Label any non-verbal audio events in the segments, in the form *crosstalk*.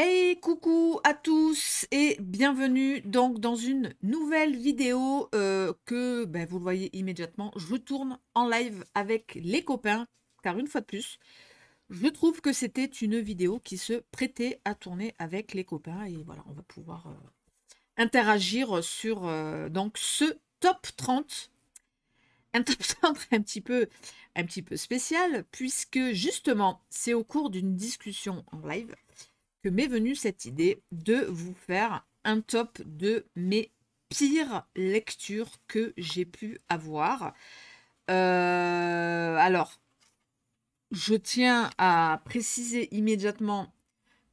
Hey, coucou à tous et bienvenue donc dans une nouvelle vidéo euh, que ben, vous le voyez immédiatement, je tourne en live avec les copains car une fois de plus, je trouve que c'était une vidéo qui se prêtait à tourner avec les copains et voilà, on va pouvoir euh, interagir sur euh, donc ce top 30 un top 30 un petit peu, un petit peu spécial puisque justement c'est au cours d'une discussion en live que m'est venue cette idée de vous faire un top de mes pires lectures que j'ai pu avoir. Euh, alors, je tiens à préciser immédiatement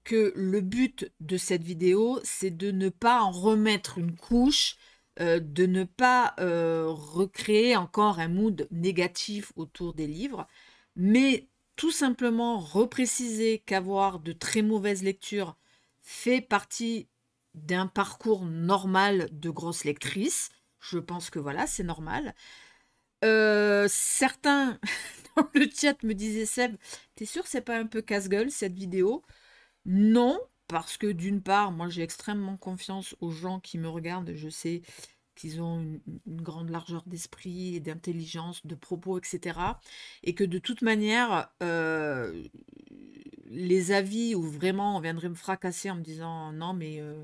que le but de cette vidéo, c'est de ne pas en remettre une couche, euh, de ne pas euh, recréer encore un mood négatif autour des livres, mais tout simplement repréciser qu'avoir de très mauvaises lectures fait partie d'un parcours normal de grosse lectrice. Je pense que voilà, c'est normal. Euh, certains *laughs* dans le chat me disaient Seb, t'es sûr c'est pas un peu casse-gueule cette vidéo Non, parce que d'une part, moi j'ai extrêmement confiance aux gens qui me regardent. Je sais qu'ils ont une, grande largeur d'esprit, et d'intelligence, de propos, etc. Et que de toute manière, euh, les avis où vraiment on viendrait me fracasser en me disant non mais euh,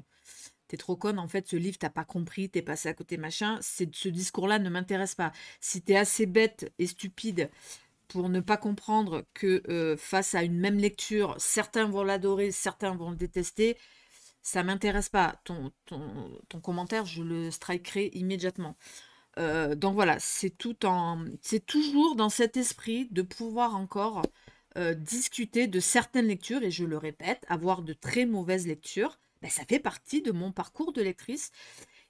t'es trop conne, en fait ce livre t'as pas compris, t'es passé à côté machin, ce discours-là ne m'intéresse pas. Si t'es assez bête et stupide pour ne pas comprendre que euh, face à une même lecture, certains vont l'adorer, certains vont le détester, ça m'intéresse pas. Ton, ton, commentaire, je le strikerai immédiatement. Euh, donc voilà, c'est tout en, c'est toujours dans cet esprit de pouvoir encore euh, discuter de certaines lectures et je le répète, avoir de très mauvaises lectures, ben, ça fait partie de mon parcours de lectrice.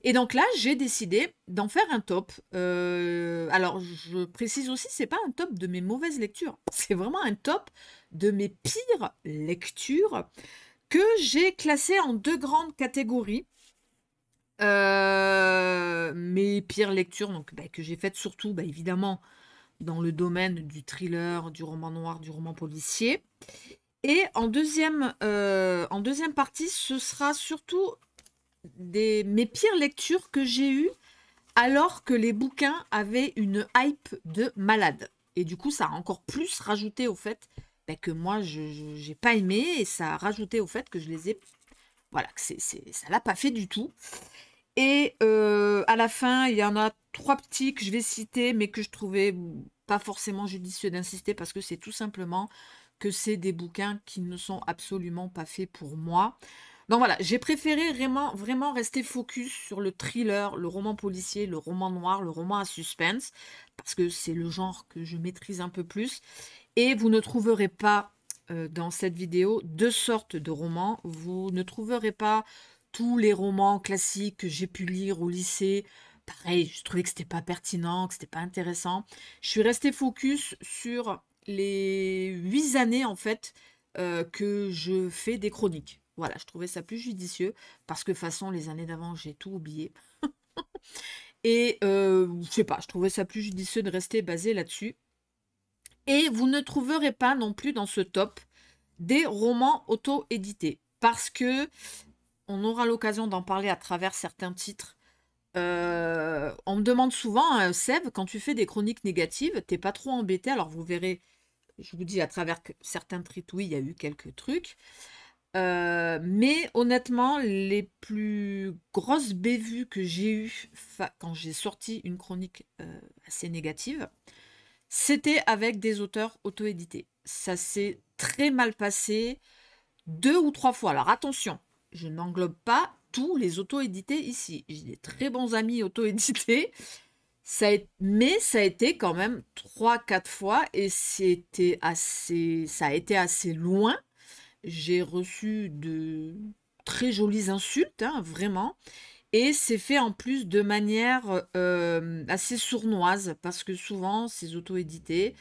Et donc là, j'ai décidé d'en faire un top. Euh, alors, je précise aussi, c'est pas un top de mes mauvaises lectures, *laughs* c'est vraiment un top de mes pires lectures que j'ai classé en deux grandes catégories. Euh, mes pires lectures donc, bah, que j'ai faites surtout, bah, évidemment, dans le domaine du thriller, du roman noir, du roman policier. Et en deuxième, euh, en deuxième partie, ce sera surtout des, mes pires lectures que j'ai eues alors que les bouquins avaient une hype de malade. Et du coup, ça a encore plus rajouté au fait ben, que moi, je n'ai pas aimé. Et ça a rajouté au fait que je les ai... Voilà, que c'est, ça l'a pas fait du tout. Et euh, à la fin, il y en a trois petits que je vais citer, mais que je trouvais pas forcément judicieux d'insister parce que c'est tout simplement que c'est des bouquins qui ne sont absolument pas faits pour moi. Donc voilà, j'ai préféré vraiment, vraiment rester focus sur le thriller, le roman policier, le roman noir, le roman à suspense, parce que c'est le genre que je maîtrise un peu plus. Et vous ne trouverez pas euh, dans cette vidéo deux sortes de romans. Vous ne trouverez pas tous les romans classiques que j'ai pu lire au lycée. Pareil, je trouvais que ce n'était pas pertinent, que n'était pas intéressant. Je suis restée focus sur les huit années en fait euh, que je fais des chroniques. Voilà, je trouvais ça plus judicieux parce que de toute façon les années d'avant j'ai tout oublié. *laughs* Et je euh, je sais pas, je trouvais ça plus judicieux de rester basé là-dessus. Et vous ne trouverez pas non plus dans ce top des romans auto-édités. Parce que on aura l'occasion d'en parler à travers certains titres. Euh, on me demande souvent, hein, Seb, quand tu fais des chroniques négatives, t'es pas trop embêté. Alors vous verrez, je vous dis à travers certains trits, oui, il y a eu quelques trucs. Euh, mais honnêtement, les plus grosses bévues que j'ai eues quand j'ai sorti une chronique euh, assez négative, c'était avec des auteurs auto-édités. Ça s'est très mal passé deux ou trois fois. Alors attention, je n'englobe pas tous les auto-édités ici. J'ai des très bons amis auto-édités. mais ça a été quand même trois, quatre fois et c'était assez, ça a été assez loin. J'ai reçu de très jolies insultes, hein, vraiment. Et c'est fait en plus de manière euh, assez sournoise, parce que souvent, ces auto-édités,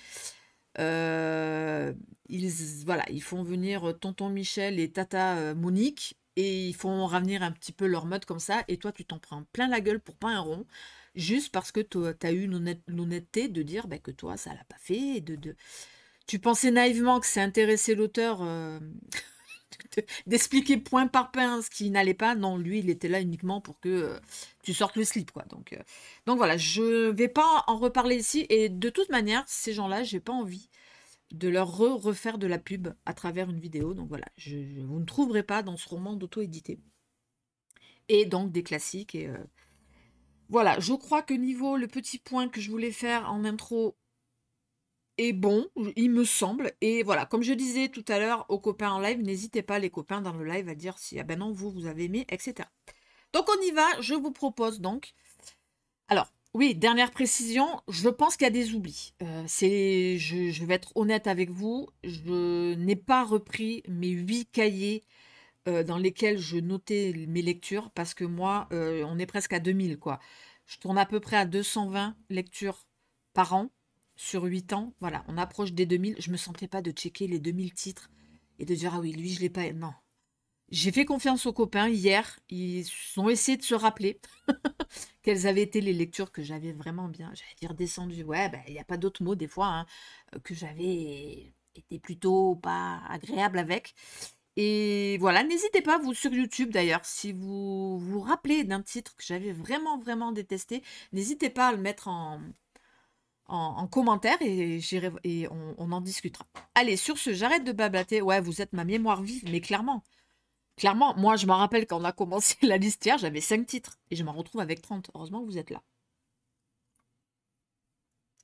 euh, ils, voilà, ils font venir Tonton Michel et Tata euh, Monique, et ils font revenir un petit peu leur mode comme ça, et toi, tu t'en prends plein la gueule pour pas un rond, juste parce que tu as eu l'honnêteté de dire bah, que toi, ça l'a pas fait, et de, Tu pensais naïvement que ça intéressait l'auteur *laughs* d'expliquer point par point ce qui n'allait pas. Non, lui, il était là uniquement pour que euh, tu sortes le slip, quoi. Donc, euh, donc voilà, je ne vais pas en reparler ici. Et de toute manière, ces gens-là, j'ai pas envie de leur refaire de la pub à travers une vidéo. Donc voilà, je, vous ne trouverez pas dans ce roman d'auto-édité. Et donc des classiques. Et euh, voilà, je crois que niveau le petit point que je voulais faire en intro, et bon, il me semble. Et voilà, comme je disais tout à l'heure aux copains en live, n'hésitez pas les copains dans le live à dire si, ah ben non, vous, vous avez aimé, etc. Donc on y va, je vous propose donc. Alors, oui, dernière précision, je pense qu'il y a des oublis. Euh, je, vais être honnête avec vous, je n'ai pas repris mes huit cahiers euh, dans lesquels je notais mes lectures parce que moi, euh, on est presque à 2000, quoi. Je tourne à peu près à 220 lectures par an sur 8 ans, voilà, on approche des 2000. Je ne me sentais pas de checker les 2000 titres et de dire, ah oui, lui, je l'ai pas. Non. J'ai fait confiance aux copains hier. Ils ont essayé de se rappeler *laughs* quelles avaient été les lectures que j'avais vraiment bien, j'allais dire descendu. Ouais, bah, il n'y a pas d'autres mots, des fois hein, que j'avais été plutôt pas agréable avec. Et voilà, n'hésitez pas, vous, sur YouTube d'ailleurs, si vous vous rappelez d'un titre que j'avais vraiment, vraiment détesté, n'hésitez pas à le mettre en, en, commentaire et, et on, en discutera. Allez, sur ce, j'arrête de babater. Ouais, vous êtes ma mémoire vive, mais clairement. Clairement, moi, je me rappelle quand on a commencé *laughs* la liste hier, j'avais cinq titres et je m'en retrouve avec 30. Heureusement, vous êtes là.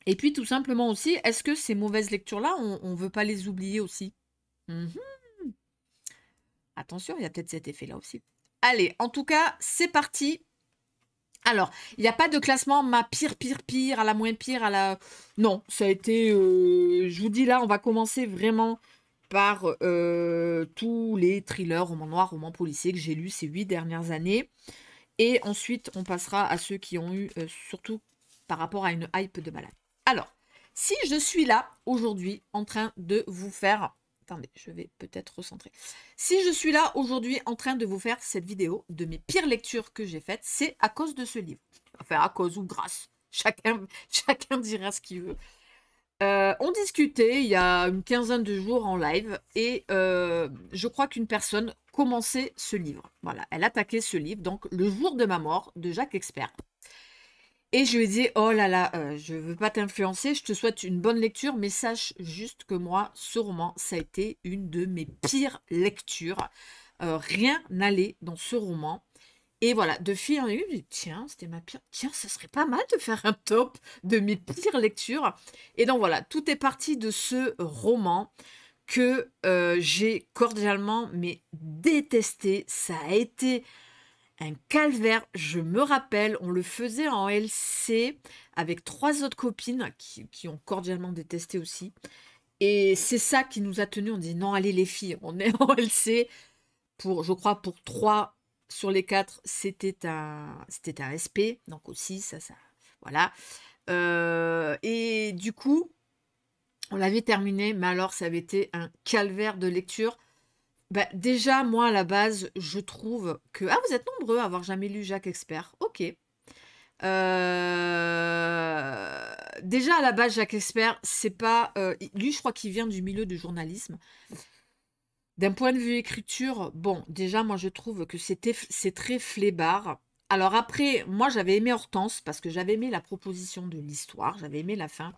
Et puis, tout simplement aussi, est-ce que ces mauvaises lectures-là, on veut pas les oublier aussi mhm. Attention, il y a peut-être cet effet-là aussi. Allez, en tout cas, c'est parti alors, il n'y a pas de classement ma pire, pire, pire, à la moins pire, à la... Non, ça a été... Euh, je vous dis là, on va commencer vraiment par euh, tous les thrillers, romans noirs, romans policiers que j'ai lus ces huit dernières années. Et ensuite, on passera à ceux qui ont eu, euh, surtout par rapport à une hype de malade. Alors, si je suis là aujourd'hui en train de vous faire Attendez, je vais peut-être recentrer. Si je suis là aujourd'hui en train de vous faire cette vidéo de mes pires lectures que j'ai faites, c'est à cause de ce livre. Enfin, à cause ou grâce. *laughs* Chacun, chacun dira ce qu'il veut. Euh, on discutait il y a une quinzaine de jours en live et euh, je crois qu'une personne commençait ce livre. Voilà, elle attaquait ce livre, donc Le jour de ma mort de Jacques Expert. Et je lui ai dit, oh là là, euh, je ne veux pas t'influencer, je te souhaite une bonne lecture, mais sache juste que moi, ce roman, ça a été une de mes pires lectures. Euh, rien n'allait dans ce roman. Et voilà, de fil en aiguille, tiens, c'était ma pire. Tiens, ce serait pas mal de faire un top de mes pires lectures. Et donc voilà, tout est parti de ce roman que euh, j'ai cordialement mais détesté. Ça a été un calvaire. Je me rappelle, on le faisait en LC avec trois autres copines qui, ont cordialement détesté aussi. Et c'est ça qui nous a tenu. On dit non, allez les filles, on est en LC. Pour, je crois, pour trois sur les quatre, c'était un, c'était un SP. Donc aussi, ça, ça, voilà. Euh, et du coup, on l'avait terminé, mais alors ça avait été un calvaire de lecture. Bah, déjà, moi, à la base, je trouve que... Ah, vous êtes nombreux à avoir jamais lu Jacques Expert. Ok. Euh, déjà, à la base, Jacques Expert, c'est pas... Euh, lui, je crois qu'il vient du milieu du journalisme. D'un point de vue écriture, bon, déjà, moi, je trouve que c'est très flébard. Alors après, moi, j'avais aimé Hortense parce que j'avais aimé la proposition de l'histoire, j'avais aimé la fin.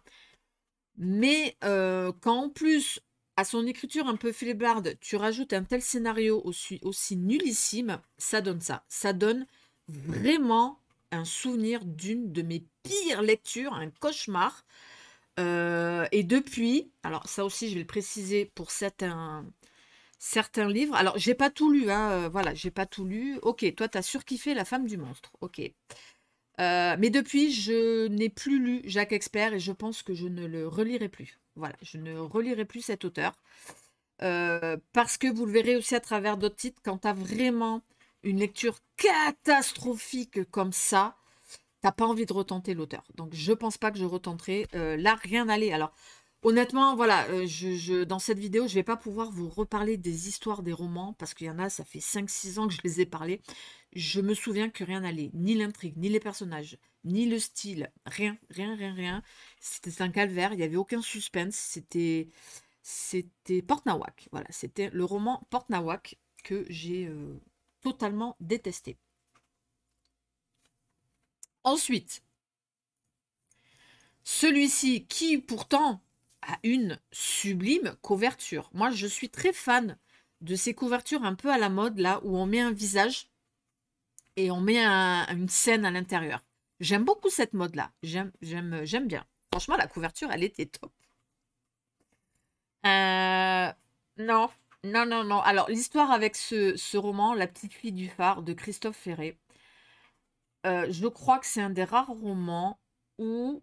Mais euh, quand en plus à son écriture un peu flébarde, tu rajoutes un tel scénario aussi, nullissime, ça donne ça. Ça donne vraiment un souvenir d'une de mes pires lectures, un cauchemar. Euh, et depuis, alors ça aussi je vais le préciser pour certains, livres. Alors j'ai pas tout lu, hein, euh, voilà, j'ai pas tout lu. Ok, toi tu as surkiffé La femme du monstre, ok. Euh, mais depuis, je n'ai plus lu Jacques Expert et je pense que je ne le relirai plus. Voilà, je ne relirai plus cet auteur. Euh, parce que vous le verrez aussi à travers d'autres titres, quand tu as vraiment une lecture catastrophique comme ça, t'as pas envie de retenter l'auteur. Donc je ne pense pas que je retenterai. Euh, là, rien n'allait. Alors, Honnêtement, voilà, euh, je, dans cette vidéo, je ne vais pas pouvoir vous reparler des histoires des romans, parce qu'il y en a, ça fait 5-6 ans que je les ai parlé. Je me souviens que rien n'allait, ni l'intrigue, ni les personnages, ni le style, rien, rien, rien, rien. C'était un calvaire, il n'y avait aucun suspense, c'était c'était Port Voilà, c'était le roman Port que j'ai euh, totalement détesté. Ensuite, celui-ci qui pourtant à une sublime couverture. Moi, je suis très fan de ces couvertures un peu à la mode, là, où on met un visage et on met une scène à l'intérieur. J'aime beaucoup cette mode-là. J'aime bien. Franchement, la couverture, elle était top. Euh, non, non, non, non. Alors, l'histoire avec ce, roman, La petite fille du phare, de Christophe Ferré, euh, je crois que c'est un des rares romans où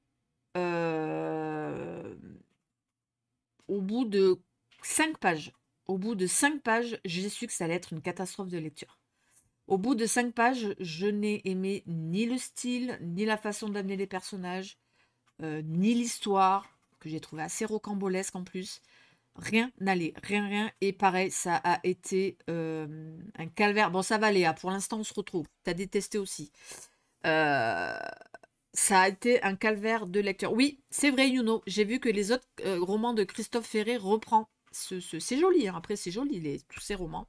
euh, au bout de cinq pages, au bout de cinq pages, j'ai su que ça allait être une catastrophe de lecture. Au bout de cinq pages, je n'ai aimé ni le style, ni la façon d'amener les personnages, euh, ni l'histoire, que j'ai trouvé assez rocambolesque en plus. Rien n'allait, rien, rien. Et pareil, ça a été euh, un calvaire. Bon, ça va, Léa, pour l'instant, on se retrouve. T'as détesté aussi. Euh, ça a été un calvaire de lecture. Oui, c'est vrai, Yuno. J'ai vu que les autres euh, romans de Christophe Ferré reprend. C'est ce, joli, hein. après c'est joli, tous ces romans.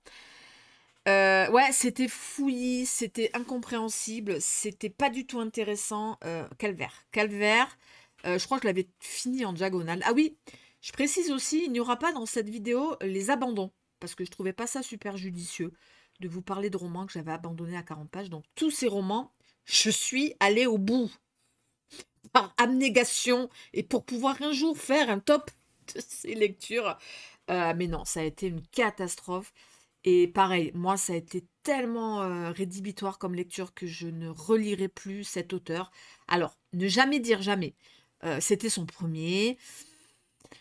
Euh, ouais, c'était fouillis, c'était incompréhensible, c'était pas du tout intéressant. Euh, calvaire, calvaire. je crois que je l'avais fini en diagonale. Ah oui, je précise aussi, il n'y aura pas dans cette vidéo les abandons, parce que je trouvais pas ça super judicieux de vous parler de romans que j'avais abandonnés à 40 pages. Donc tous ces romans, je suis allée au bout par abnégation et pour pouvoir un jour faire un top *laughs* de ces lectures. Euh, mais non, ça a été une catastrophe. Et pareil, moi, ça a été tellement euh, rédhibitoire comme lecture que je ne relirai plus cet auteur. Alors, ne jamais dire jamais. Euh, c'était son premier.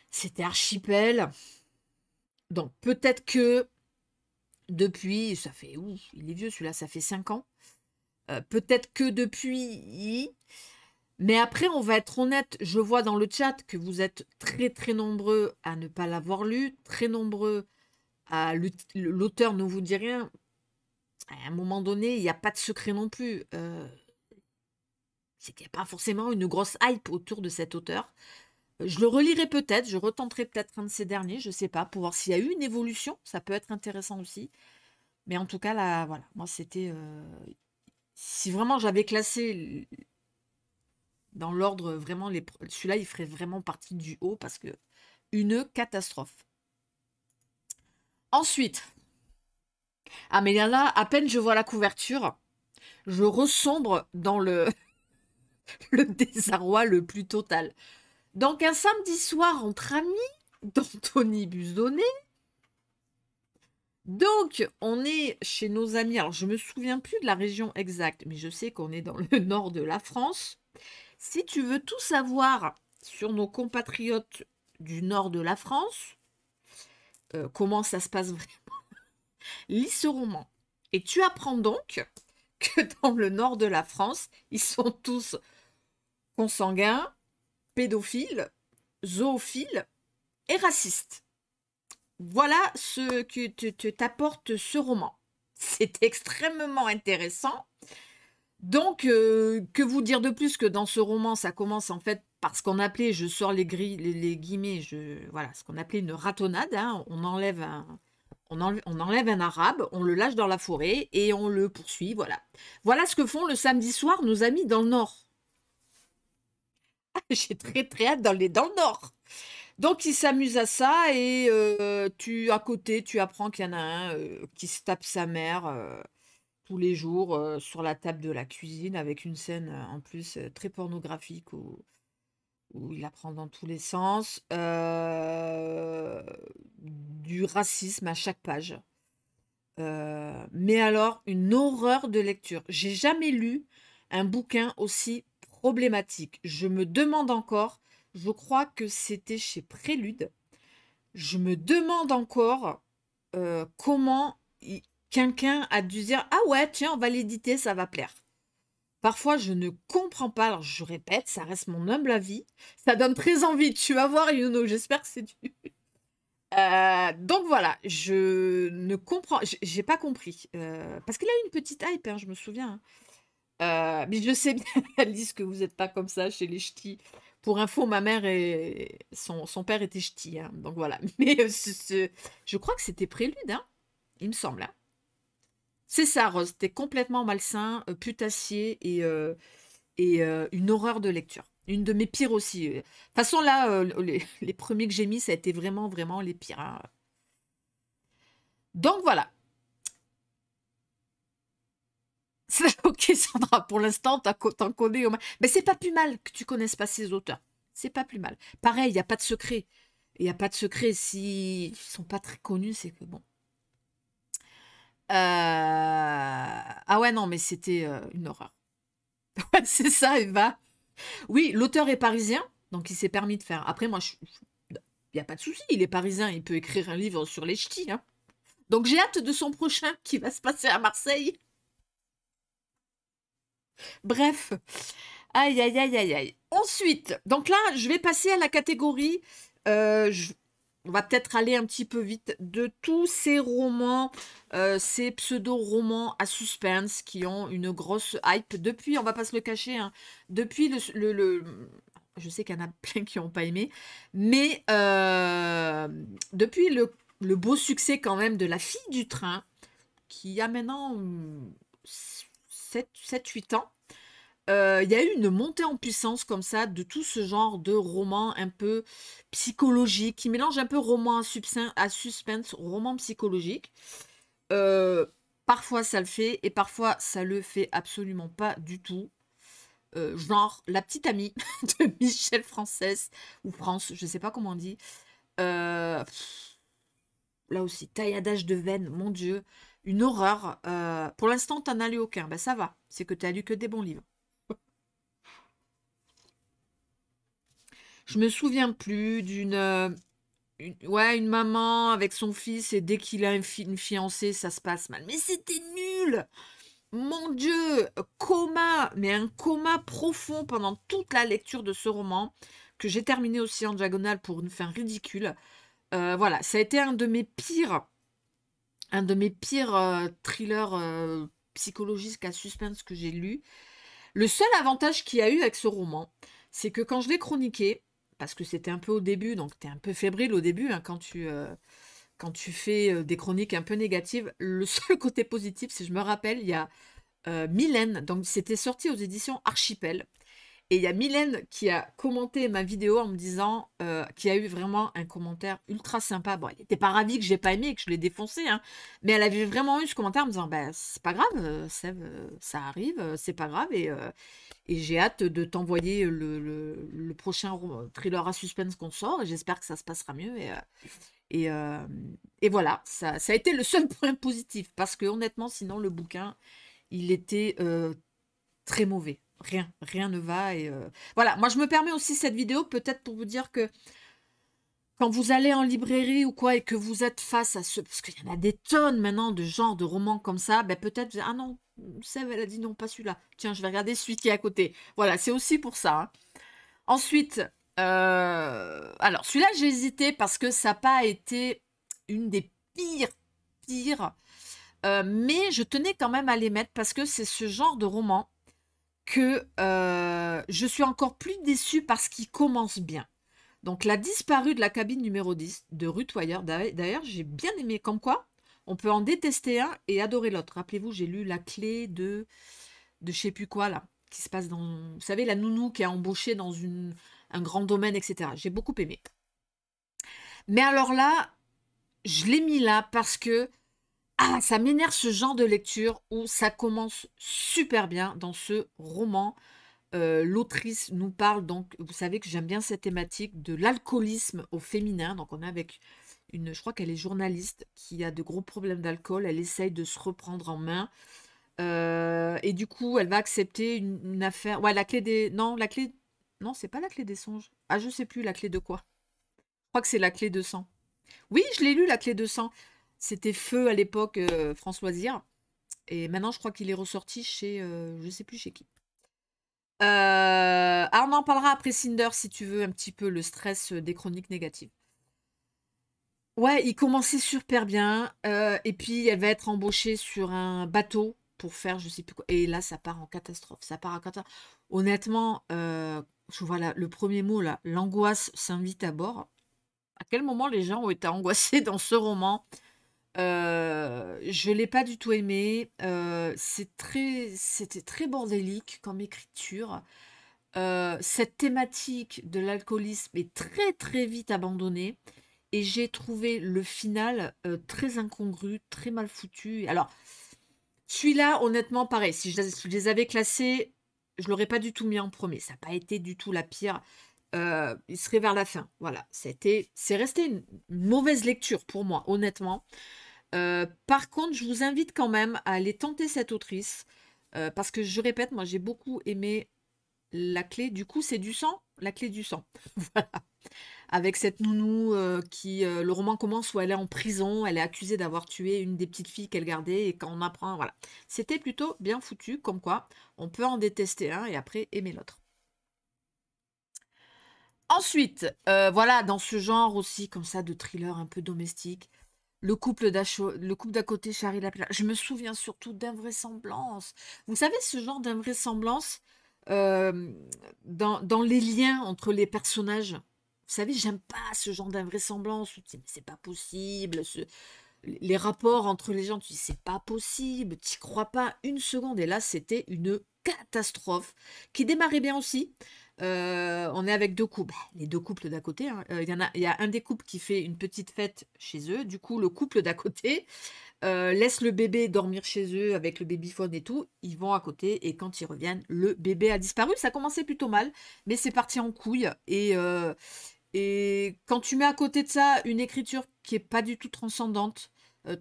C'était Archipel. Donc, peut-être que depuis, ça fait, ouf, il est vieux celui-là, ça fait 5 ans. peut-être que depuis, mais après, on va être honnête, je vois dans le chat que vous êtes très très nombreux à ne pas l'avoir lu, très nombreux à l'auteur ne vous dit rien. À un moment donné, il n'y a pas de secret non plus. Euh, n'y a pas forcément une grosse hype autour de cet auteur. Je le relirai peut-être, je retenterai peut-être un de ces derniers, je ne sais pas, pour voir s'il y a eu une évolution. Ça peut être intéressant aussi. Mais en tout cas, là, voilà, moi c'était... Euh, si vraiment j'avais classé dans l'ordre, vraiment, les... celui-là, il ferait vraiment partie du haut parce que une catastrophe. Ensuite, ah mais là, à peine je vois la couverture, je ressombre dans le, *laughs* le désarroi le plus total. Donc un samedi soir entre amis d'Anthony Busonnet. Donc on est chez nos amis, alors je me souviens plus de la région exacte, mais je sais qu'on est dans le *laughs* nord de la France. Si tu veux tout savoir sur nos compatriotes du nord de la France, euh, comment ça se passe vraiment, *laughs* lis ce roman. Et tu apprends donc que dans le nord de la France, ils sont tous consanguins, pédophiles, zoophiles et racistes. Voilà ce que t'apporte ce roman. C'est *laughs* extrêmement intéressant donc, euh, que vous dire de plus que dans ce roman, ça commence en fait par ce qu'on appelait, je sors les, grilles, les, guillemets, je, voilà, ce qu'on appelait une ratonnade. Hein. on, enlève un, on, un arabe, on le lâche dans la forêt et on le poursuit. Voilà. Voilà ce que font le samedi soir nos amis dans le Nord. *laughs* J'ai très très hâte d'aller dans, le Nord. Donc, ils s'amusent à ça et euh, tu à côté, tu apprends qu'il y en a un euh, qui se tape sa mère tous les jours sur la table de la cuisine avec une scène en plus très pornographique où, il apprend dans tous les sens. du racisme à chaque page. mais alors, une horreur de lecture. J'ai jamais lu un bouquin aussi problématique. Je me demande encore, je crois que c'était chez Prélude, je me demande encore comment quelqu'un a dû dire Ah ouais, tiens, on va l'éditer, ça va plaire. Parfois, je ne comprends pas. Alors, je répète, ça reste mon humble avis. Ça donne très envie. Tu vas voir, Yuno. J'espère que c'est du. *laughs* Euh, donc voilà, je ne comprends, j'ai pas compris. Euh, parce qu'il a une petite hype, hein, je me souviens. Hein. Euh, mais je sais bien, dit *laughs* que vous n'êtes pas comme ça chez les ch'tis. Pour info, ma mère et son, père était ch'ti. Hein. donc voilà. *laughs* Mais ce, je crois que c'était prélude, il me semble. C'est ça, Rose. T'es complètement malsain, euh, putassier et, euh, et euh, une horreur de lecture. Une de mes pires aussi. De toute façon, là, les, premiers que j'ai mis, ça a été vraiment, vraiment les pires. Hein. Donc voilà. *laughs* Ok, Sandra, pour l'instant, t'en connais au moins. Mais c'est pas plus mal que tu connaisses pas ces auteurs. C'est pas plus mal. Pareil, il n'y a pas de secret. Il n'y a pas de secret. si ne sont pas très connus, c'est que bon. Euh, ah ouais, non, mais c'était euh, une horreur. *laughs* c'est ça, Eva. Oui, l'auteur est parisien, donc il s'est permis de faire. Après, moi, il n'y a pas de souci, il est parisien, il peut écrire un livre sur les ch'tis. Hein. Donc j'ai hâte de son prochain *laughs* qui va se passer à Marseille. Bref. Aïe, aïe, aïe, aïe, aïe. Ensuite, donc là, je vais passer à la catégorie. Euh, on va peut-être aller un petit peu vite, de tous ces romans, euh, ces pseudo-romans à suspense qui ont une grosse hype depuis, on va pas se le cacher, hein, depuis le, je sais qu'il y en a *laughs* plein qui n'ont pas aimé, mais euh, depuis le, le, beau succès quand même de La fille du train, qui a maintenant 7-8 ans, euh, il y a eu une montée en puissance comme ça de tout ce genre de roman un peu psychologique, qui mélange un peu roman à, suspense, roman psychologique. Euh, parfois ça le fait et parfois ça le fait absolument pas du tout. Euh, genre La petite amie *laughs* de Michel française ou France, je sais pas comment on dit. là aussi, tailladage de veine, mon Dieu une horreur. pour l'instant, t'en as lu aucun. Ben, ça va, c'est que t'as lu que des bons livres. Je me souviens plus d'une. Euh, ouais, une maman avec son fils, et dès qu'il a une, fiancée, ça se passe mal. Mais c'était nul Mon Dieu Coma Mais un coma profond pendant toute la lecture de ce roman, que j'ai terminé aussi en diagonale pour une fin ridicule. Euh, voilà, ça a été un de mes pires, un de mes pires euh, thrillers psychologiques à suspense que j'ai lu. Le seul avantage qu'il y a eu avec ce roman, c'est que quand je l'ai chroniqué, parce que c'était un peu au début, donc tu es un peu fébrile au début hein, quand tu euh, quand tu fais euh, des chroniques un peu négatives, le *laughs* seul côté positif, si je me rappelle, il y a euh, Mylène, donc c'était sorti aux éditions Archipel. Et il y a Mylène qui a commenté ma vidéo en me disant, euh, qui a eu vraiment un commentaire ultra sympa. Bon, elle n'était pas ravie que je j'ai pas aimé et que je l'ai défoncé, hein. mais elle avait vraiment eu ce commentaire en me disant, bah, c'est pas grave, euh, Seb, euh, ça arrive, euh, c'est pas grave, et, j'ai hâte de t'envoyer le, prochain thriller à suspense qu'on sort, j'espère que ça se passera mieux. Et, voilà, ça, ça a été le seul *laughs* point positif, parce que honnêtement, sinon, le bouquin, il était très mauvais rien, rien ne va. Et euh, Voilà, moi je me permets aussi cette vidéo peut-être pour vous dire que quand vous allez en librairie ou quoi et que vous êtes face à ce... Parce qu'il y en a des tonnes maintenant de genres de romans comme ça, ben peut-être vous ah non, elle a dit non, pas celui-là. Tiens, je vais regarder celui qui est à côté. Voilà, c'est aussi pour ça. Hein. Ensuite, euh, alors celui-là, j'ai hésité parce que ça n'a pas été une des pires, pires. Euh, mais je tenais quand même à les mettre parce que c'est ce genre de roman que euh, je suis encore plus déçue parce qu'il commence bien. Donc, la disparue de la cabine numéro 10 de Rutoyer. D'ailleurs, j'ai bien aimé. Comme quoi, on peut en détester un et adorer l'autre. Rappelez-vous, j'ai lu La clé de de je sais plus quoi, là, qui se passe dans... Vous savez, la nounou qui est embauché dans un grand domaine, etc. J'ai beaucoup aimé. Mais alors là, je l'ai mis là parce que ah, ça m'énerve ce genre de lecture où ça commence super bien dans ce roman. Euh, l'autrice nous parle donc, vous savez que j'aime bien cette thématique de l'alcoolisme au féminin. Donc on est avec une, je crois qu'elle est journaliste qui a de gros problèmes d'alcool. Elle essaye de se reprendre en main. Euh, et du coup, elle va accepter une, affaire. Ouais, la clé des. Non, la clé. Non, c'est pas la clé des songes. Ah, je sais plus, la clé de quoi Je crois que c'est la clé de sang. Oui, je l'ai lu, la clé de sang. C'était Feu à l'époque, euh, François Et maintenant, je crois qu'il est ressorti chez. Je euh, je sais plus chez qui. Euh... Ah, on en parlera après Cinder si tu veux un petit peu le stress euh, des chroniques négatives. Ouais, il commençait super bien. et puis, elle va être embauchée sur un bateau pour faire je sais plus quoi. Et là, ça part en catastrophe. Ça part en catastrophe. Honnêtement, je vois le premier mot là, l'angoisse s'invite à bord. À quel moment les gens ont été angoissés dans ce roman je euh, je l'ai pas du tout aimé, euh, c'est très c'était très bordélique comme écriture. Euh, cette thématique de l'alcoolisme est très, très vite abandonnée et j'ai trouvé le final, très incongru, très mal foutu. Alors, celui-là, honnêtement, pareil, si je les avais classés, je l'aurais pas du tout mis en premier, Ça n'a pas été du tout la pire, il serait vers la fin. Voilà, c'était c'est resté une mauvaise lecture pour moi, honnêtement. Euh, par contre, je vous invite quand même à aller tenter cette autrice. Euh, parce que je répète, moi j'ai beaucoup aimé la clé. Du coup, c'est du sang, la clé du sang. *laughs* voilà. Avec cette nounou euh, qui. le roman commence où elle est en prison, elle est accusée d'avoir tué une des petites filles qu'elle gardait et quand on apprend. Voilà. C'était plutôt bien foutu, comme quoi on peut en détester un et après aimer l'autre. Ensuite, voilà, dans ce genre aussi, comme ça, de thriller un peu domestique, le couple d'à côté Charlie la Je me souviens surtout d'invraisemblance. Vous savez, ce genre d'invraisemblance euh, dans, les liens entre les personnages. Vous savez, j'aime pas ce genre d'invraisemblance. C'est pas possible. Les rapports entre les gens, tu dis, c'est pas possible. Tu crois pas une seconde. Et là, c'était une catastrophe qui démarrait bien aussi. Euh, on est avec deux couples, les deux couples d'à côté. Hein. Euh, il y, en a, y a un des couples qui fait une petite fête chez eux. Du coup, le couple d'à côté euh, laisse le bébé dormir chez eux avec le babyphone et tout. Ils vont à côté et quand ils reviennent, le bébé a disparu. Ça commençait plutôt mal, mais c'est parti en couille. Et, et quand tu mets à côté de ça une écriture qui est pas du tout transcendante,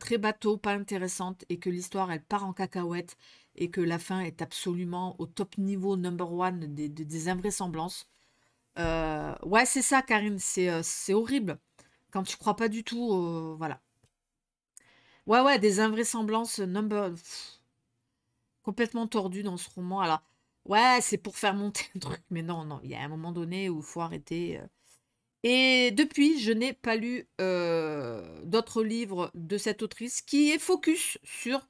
très bateau, pas intéressante, et que l'histoire elle part en cacahuète et que la fin est absolument au top niveau number one des, des invraisemblances. Euh, ouais, c'est ça, Karine, euh, c'est horrible. Quand tu crois pas du tout, euh, voilà. Ouais, ouais, des invraisemblances number... complètement tordu dans ce roman. Alors, ouais, c'est pour faire monter le truc, mais non, non, il y a un moment donné où il faut arrêter. Et depuis, je n'ai pas lu d'autres livres de cette autrice qui est focus sur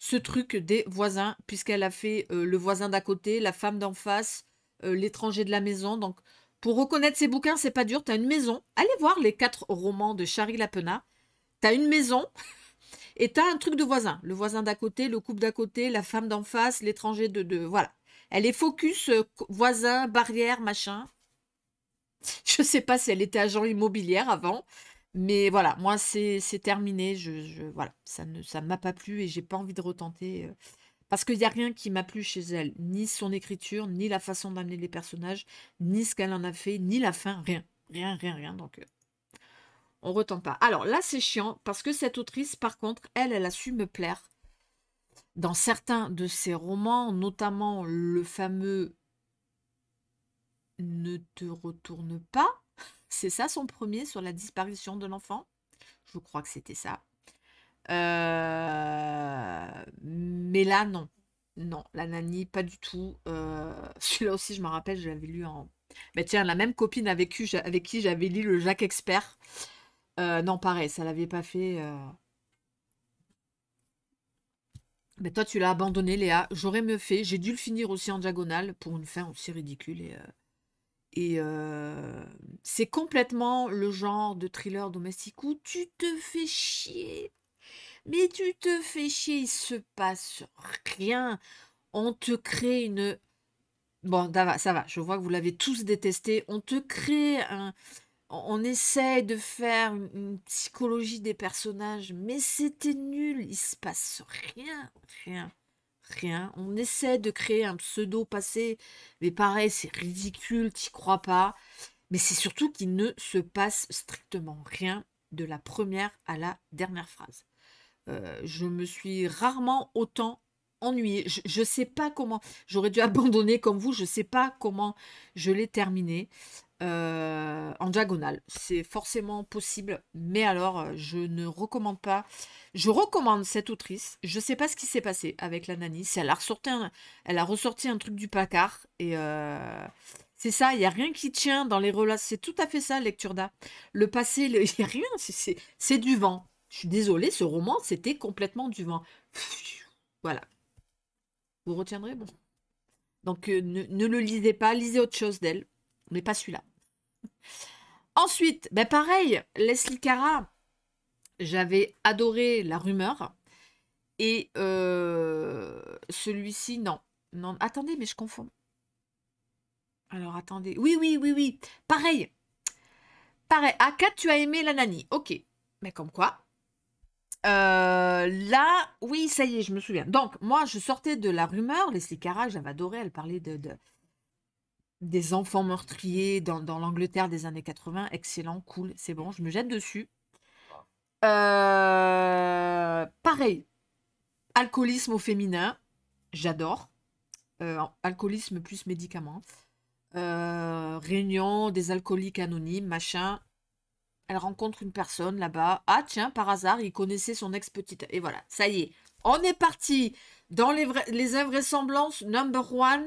ce truc des voisins, puisqu'elle a fait euh, le voisin d'à côté, la femme d'en face, euh, l'étranger de la maison. Donc, pour reconnaître ces bouquins, c'est pas dur. as une maison. Allez voir les quatre romans de Charlie Lapena. T'as une maison *laughs* et as un truc de voisin. Le voisin d'à côté, le couple d'à côté, la femme d'en face, l'étranger de, de... Voilà. Elle est focus euh, voisin, barrière, machin. *laughs* Je sais pas si elle était agent immobilière avant, mais voilà, moi, c'est terminé. Je, voilà, ça ne ça m'a pas plu et j'ai pas envie de retenter. Euh, parce qu'il n'y a rien qui m'a plu chez elle. Ni son écriture, ni la façon d'amener les personnages, ni ce qu'elle en a fait, ni la fin, rien. Rien, rien, rien. Donc, on euh, on retente pas. Alors là, c'est chiant parce que cette autrice, par contre, elle, elle a su me plaire. Dans certains de ses romans, notamment le fameux Ne te retourne pas, c'est ça son premier sur la disparition de l'enfant Je crois que c'était ça. Euh, mais là, non. Non, la nanny, pas du tout. Euh, *laughs* celui-là aussi, je me rappelle, je l'avais lu en. Mais tiens, la même copine avec qui, avec qui j'avais lu le Jacques Expert. Euh, non, pareil, ça l'avait pas fait. Mais toi, tu l'as abandonné, Léa. J'aurais mieux fait. J'ai dû le finir aussi en diagonale pour une fin aussi ridicule et, et euh, c'est complètement le genre de thriller domestique où tu te fais chier. Mais tu te fais chier, il se passe rien. On te crée une... Bon, ça va, ça va, je vois que vous l'avez tous détesté. On te crée un... On essaye de faire une psychologie des personnages, mais c'était nul, il se passe rien, rien rien. On essaie de créer un pseudo passé, mais pareil, c'est ridicule, t'y crois pas. Mais c'est surtout qu'il ne se passe strictement rien de la première à la dernière phrase. Euh, je me suis rarement autant ennuyée. Je ne sais pas comment. J'aurais dû *laughs* abandonner comme vous. Je ne sais pas comment je l'ai terminé. Euh, en diagonale. C'est forcément possible, mais alors euh, je ne recommande pas. Je recommande cette autrice. Je ne sais pas ce qui s'est passé avec la nanny. Elle a, ressorti un, elle a ressorti un truc du placard et euh, c'est ça. Il n'y a rien qui tient dans les relations. C'est tout à fait ça, lecture d'A. Le passé, *laughs* il n'y a rien. C'est du vent. Je suis désolée, ce roman, c'était complètement du vent. Voilà. Vous retiendrez, bon. Donc ne le lisez pas, lisez autre chose d'elle, mais pas celui-là. Ensuite, ben pareil, Leslie Cara, j'avais adoré La Rumeur. Et euh, celui-ci, non. non. Attendez, mais je confonds. Alors, attendez. Oui, oui, oui, oui. Pareil. Pareil. À ah, 4, tu as aimé La Nani. Ok. Mais comme quoi. Euh, là, oui, ça y est, je me souviens. Donc, moi, je sortais de La Rumeur. Leslie Cara, j'avais adoré. Elle parlait de des enfants meurtriers dans, l'Angleterre des années 80. Excellent, cool, c'est bon, je me jette dessus. Euh, pareil, alcoolisme au féminin, j'adore. Euh, alcoolisme plus médicaments. Hein. Euh, réunion des alcooliques anonymes, machin. Elle rencontre une personne là-bas. Ah tiens, par hasard, il connaissait son ex-petite. Et voilà, ça y est. On est parti dans les, les invraisemblances number one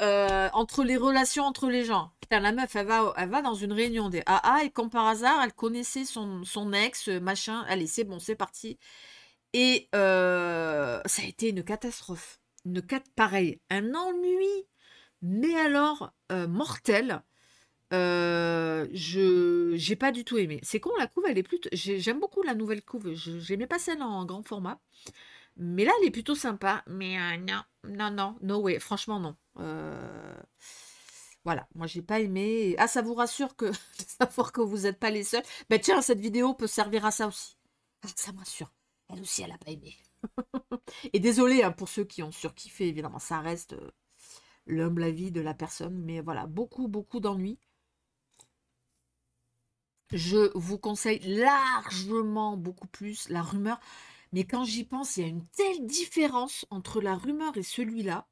euh, entre les relations entre les gens. Putain, la meuf, elle va, elle va dans une réunion des AA et comme par hasard, elle connaissait son, son ex, euh, machin. Allez, c'est bon, c'est parti. Et euh, ça a été une catastrophe. Une cat pareil, un ennui, mais alors mortel. je j'ai pas du tout aimé. C'est con, la couve, elle est plus. J'aime beaucoup la nouvelle couve. J'aimais pas celle en grand format. Mais là, elle est plutôt sympa. Mais euh, non, non, non, no Franchement, non. Euh, voilà, moi j'ai pas aimé. Ah, ça vous rassure que *laughs* savoir que vous n'êtes pas les seuls. Ben tiens, cette vidéo peut servir à ça aussi. Ah, ça m'assure. Elle aussi, elle n'a pas aimé. *laughs* Et désolé hein, pour ceux qui ont surkiffé, évidemment, ça reste l'humble euh, l'homme, vie de la personne. Mais voilà, beaucoup, beaucoup d'ennuis. Je vous conseille largement beaucoup plus la rumeur. Mais quand j'y pense, il y a une telle différence entre la rumeur et celui-là.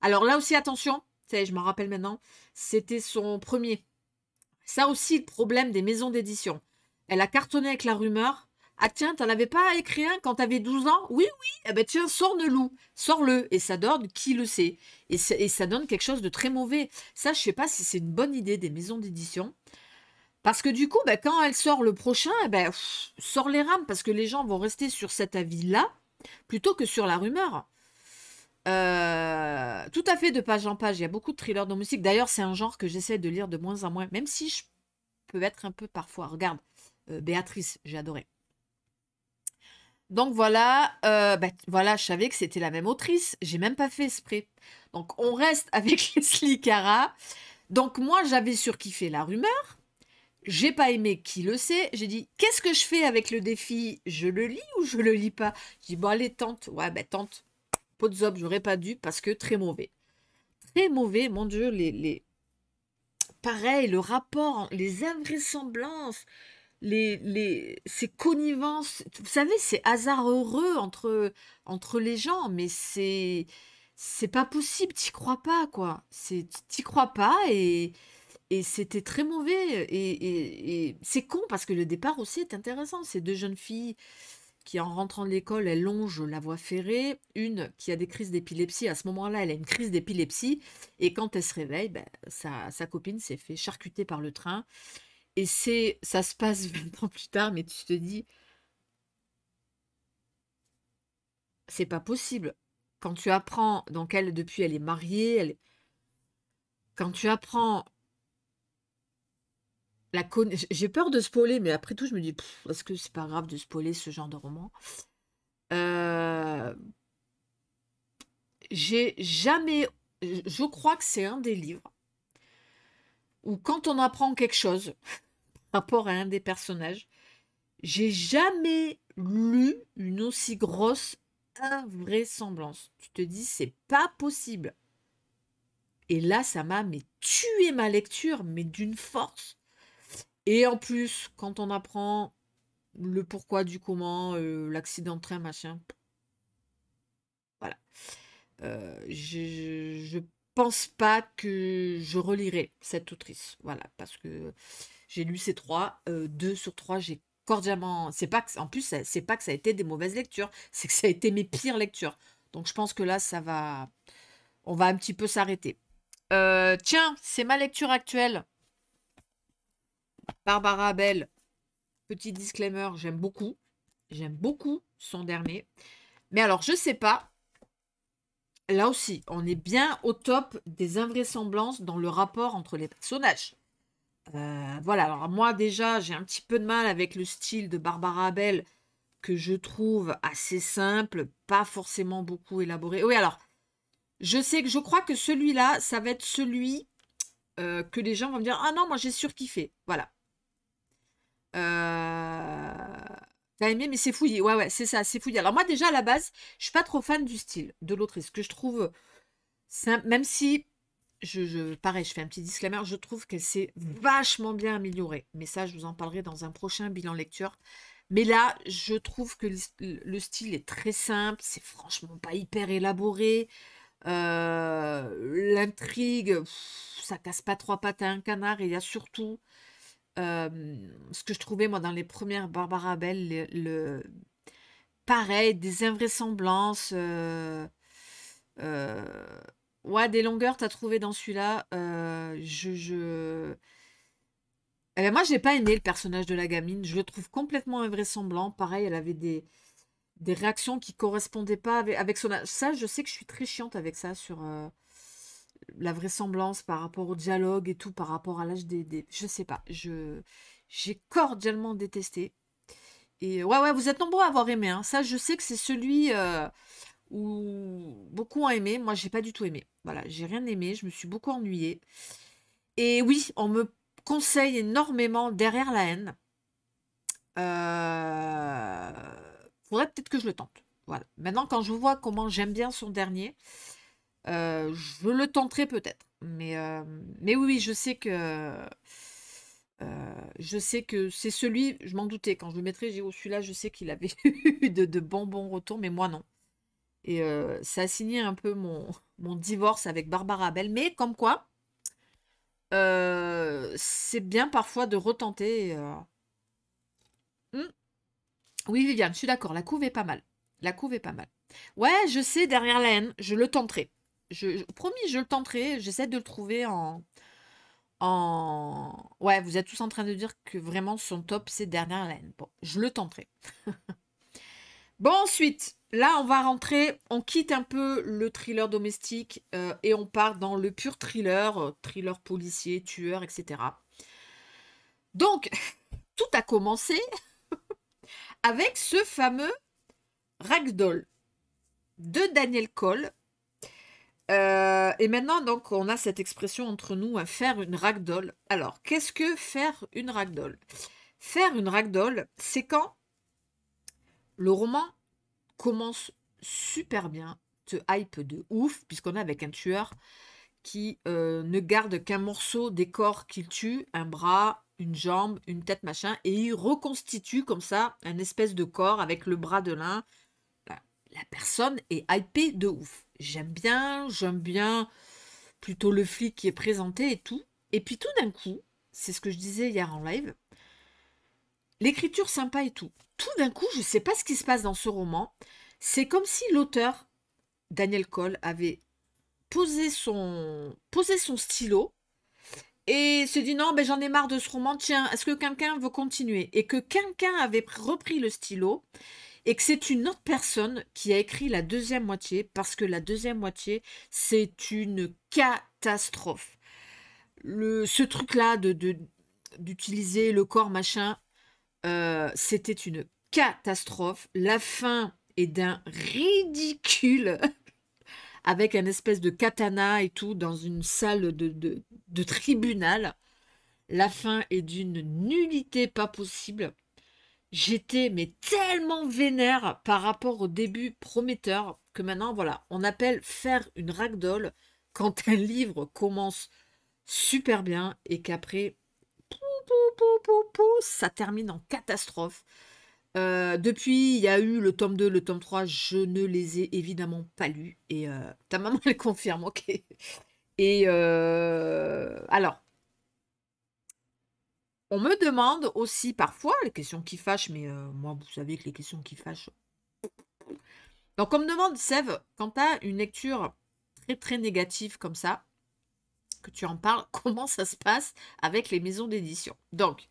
Alors là aussi, attention, je m'en rappelle maintenant, c'était son premier. Ça aussi, le problème des maisons d'édition. Elle a cartonné avec la rumeur. Ah tiens, t'en avais pas écrit un quand t'avais 12 ans Oui, oui, eh ben tiens, sors-le-loup, sors-le. Et ça donne, qui le sait et ça, et ça donne quelque chose de très mauvais. Ça, je sais pas si c'est une bonne idée des maisons d'édition. Parce que du coup, bah, quand elle sort le prochain, eh ben, sort les rames, parce que les gens vont rester sur cet avis-là plutôt que sur la rumeur. Euh, tout à fait de page en page. Il y a beaucoup de thrillers domestiques. musique. D'ailleurs, c'est un genre que j'essaie de lire de moins en moins, même si je peux être un peu parfois. Regarde, euh, Béatrice, j'ai adoré. Donc voilà, euh, bah, voilà, je savais que c'était la même autrice. J'ai même pas fait esprit. Donc on reste avec *laughs* Leslie Cara. Donc moi, j'avais surkiffé la rumeur j'ai pas aimé, qui le sait J'ai dit, qu'est-ce que je fais avec le défi Je le lis ou je le lis pas J'ai dit, bon allez, tente. Ouais, ben tente. Potzop, j'aurais pas dû parce que très mauvais. Très mauvais, mon Dieu, les... les... Pareil, le rapport, les invraisemblances, les, les, ces connivences, vous savez, c'est hasard heureux entre, entre les gens, mais c'est... C'est pas possible, t'y crois pas, quoi. T'y crois pas et et c'était très mauvais. Et, c'est con parce que le départ aussi est intéressant. Ces deux jeunes filles qui, en rentrant de l'école, elles longent la voie ferrée. Une qui a des crises d'épilepsie. À ce moment-là, elle a une crise d'épilepsie. Et quand elle se réveille, ben, sa, copine s'est fait charcuter par le train. Et c'est, ça se passe 20 *laughs* ans plus tard, mais tu te dis, c'est pas possible. Quand tu apprends, donc elle, depuis, elle est mariée, quand tu apprends j'ai peur de spoiler, mais après tout, je me dis, est-ce que c'est pas grave de spoiler ce genre de roman euh, J'ai jamais. Je crois que c'est un des livres où, quand on apprend quelque chose *laughs* par rapport à un des personnages, j'ai jamais lu une aussi grosse invraisemblance. Tu te dis, c'est pas possible. Et là, ça m'a tué ma lecture, mais d'une force. Et en plus, quand on apprend le pourquoi du comment, euh, l'accident de train, machin. Voilà. Euh, je, ne pense pas que je relirai cette autrice. Voilà, parce que j'ai lu ces trois. Euh, deux sur trois, j'ai cordialement. C'est pas en plus, c'est pas que ça a été des mauvaises lectures, c'est que ça a été mes pires lectures. Donc je pense que là, ça va. On va un petit peu s'arrêter. tiens, c'est ma lecture actuelle. Barbara Bell, petit disclaimer, j'aime beaucoup. J'aime beaucoup son dernier. Mais alors, je sais pas. Là aussi, on est bien au top des invraisemblances dans le rapport entre les personnages. Euh, voilà, alors moi déjà, j'ai un petit peu de mal avec le style de Barbara Bell que je trouve assez simple, pas forcément beaucoup élaboré. Oui, alors, je sais que je crois que celui-là, ça va être celui euh, que les gens vont me dire Ah non, moi j'ai surkiffé. Voilà. Euh, t'as aimé, mais c'est fouillé. Ouais, ouais, c'est ça, c'est fouillé. Alors moi, déjà, à la base, je suis pas trop fan du style de l'autrice, que je trouve, euh, simple, même si, je, je, pareil, je fais un petit disclaimer, je trouve qu'elle s'est vachement bien améliorée. Mais ça, je vous en parlerai dans un prochain bilan lecture. Mais là, je trouve que le style est très simple, c'est franchement pas hyper élaboré. Euh, l'intrigue, ça casse pas trois pattes à un canard, et il y a surtout ce que je trouvais moi dans les premières Barbara Bell, le, pareil, des invraisemblances, ouais, des longueurs t'as trouvé dans celui-là. je, je... Eh n'ai ben, moi, j'ai pas aimé le personnage de la gamine. Je le trouve complètement invraisemblant. Pareil, elle avait des, des réactions qui correspondaient pas avec, avec son. Ça, je sais que je suis très chiante avec ça sur la vraisemblance par rapport au dialogue et tout, par rapport à l'âge des, Je sais pas. Je J'ai cordialement détesté. Et ouais, ouais, vous êtes nombreux à avoir aimé. Hein. Ça, je sais que c'est celui euh, où beaucoup ont aimé. Moi, j'ai pas du tout aimé. Voilà, j'ai rien aimé. Je me suis beaucoup ennuyée. Et oui, on me conseille énormément derrière la haine. Il euh, Faudrait peut-être que je le tente. Voilà. Maintenant, quand je vois comment j'aime bien son dernier, euh, je le tenterai peut-être. Mais, euh, mais oui, je sais que. Euh, je sais que c'est celui, je m'en doutais, quand je le mettrais, j'ai au oh, celui-là, je sais qu'il avait *laughs* eu de, de bons bons retours, mais moi non. Et ça a signé un peu mon, divorce avec Barbara Bell, mais comme quoi, c'est bien parfois de retenter. Hmm. Oui, Viviane, je suis d'accord, la couve est pas mal. La couve est pas mal. Ouais, je sais, derrière la haine, je le tenterai. Je, promis, je le tenterai. J'essaie de le trouver en, en... Ouais, vous êtes tous en train de dire que vraiment son top, c'est dernière laine. Bon, je le tenterai. *laughs* bon, ensuite, là, on va rentrer, on quitte un peu le thriller domestique euh, et on part dans le pur thriller, euh, thriller policier, tueur, etc. Donc, *laughs* tout a commencé *laughs* avec ce fameux Ragdoll de Daniel Cole euh, et maintenant, donc, on a cette expression entre nous, hein, faire une ragdoll. Alors, qu'est-ce que faire une ragdoll Faire une ragdoll, c'est quand le roman commence super bien, te hype de ouf, puisqu'on est avec un tueur qui euh, ne garde qu'un morceau des corps qu'il tue, un bras, une jambe, une tête, machin, et il reconstitue comme ça un espèce de corps avec le bras de l'un. La personne est hypée de ouf j'aime bien, j'aime bien plutôt le flic qui est présenté et tout. Et puis tout d'un coup, c'est ce que je disais hier en live, l'écriture sympa et tout. Tout d'un coup, je ne sais pas ce qui se passe dans ce roman. C'est comme si l'auteur, Daniel Cole, avait posé son, son stylo et se dit non, j'en ai marre de ce roman, tiens, est-ce que quelqu'un veut continuer Et que quelqu'un avait repris le stylo et que c'est une autre personne qui a écrit la deuxième moitié, parce que la deuxième moitié, c'est une catastrophe. ce truc-là de, d'utiliser le corps machin, euh, c'était une catastrophe. La fin est d'un ridicule, *laughs* avec un espèce de katana et tout, dans une salle de, de, de tribunal. La fin est d'une nullité pas possible j'étais mais tellement vénère par rapport au début prometteur que maintenant, voilà, on appelle faire une ragdoll quand un livre commence super bien et qu'après, ça termine en catastrophe. Euh, depuis, il y a eu le tome 2, le tome 3, je ne les ai évidemment pas lus. Et euh, ta maman *laughs* les confirme, ok. Et euh, alors, on me demande aussi parfois, les questions qui fâchent, mais moi, vous savez que les questions qui fâchent. Donc, on me demande, Sève, quand tu as une lecture très, très négative comme ça, que tu en parles, *laughs* comment ça se passe avec les maisons d'édition Donc,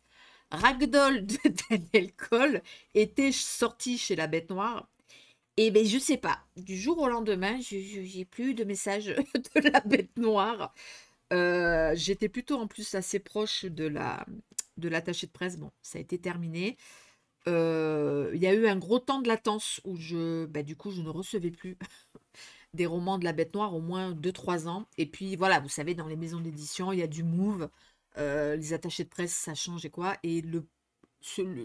Ragdoll de *laughs* Daniel Cole était sorti chez la bête noire. Et ben je sais pas, du jour au lendemain, j'ai plus de messages *laughs* de la bête noire. J'étais plutôt en plus assez proche de la, de l'attaché de presse, bon, ça a été terminé. Euh, il y a eu un gros temps de latence où je, bah, du coup, je ne recevais plus *laughs* des romans de la bête noire au moins 2-3 ans. Et puis voilà, vous savez, dans les maisons d'édition, il y a du move, euh, les attachés de presse, ça change et quoi. Et le,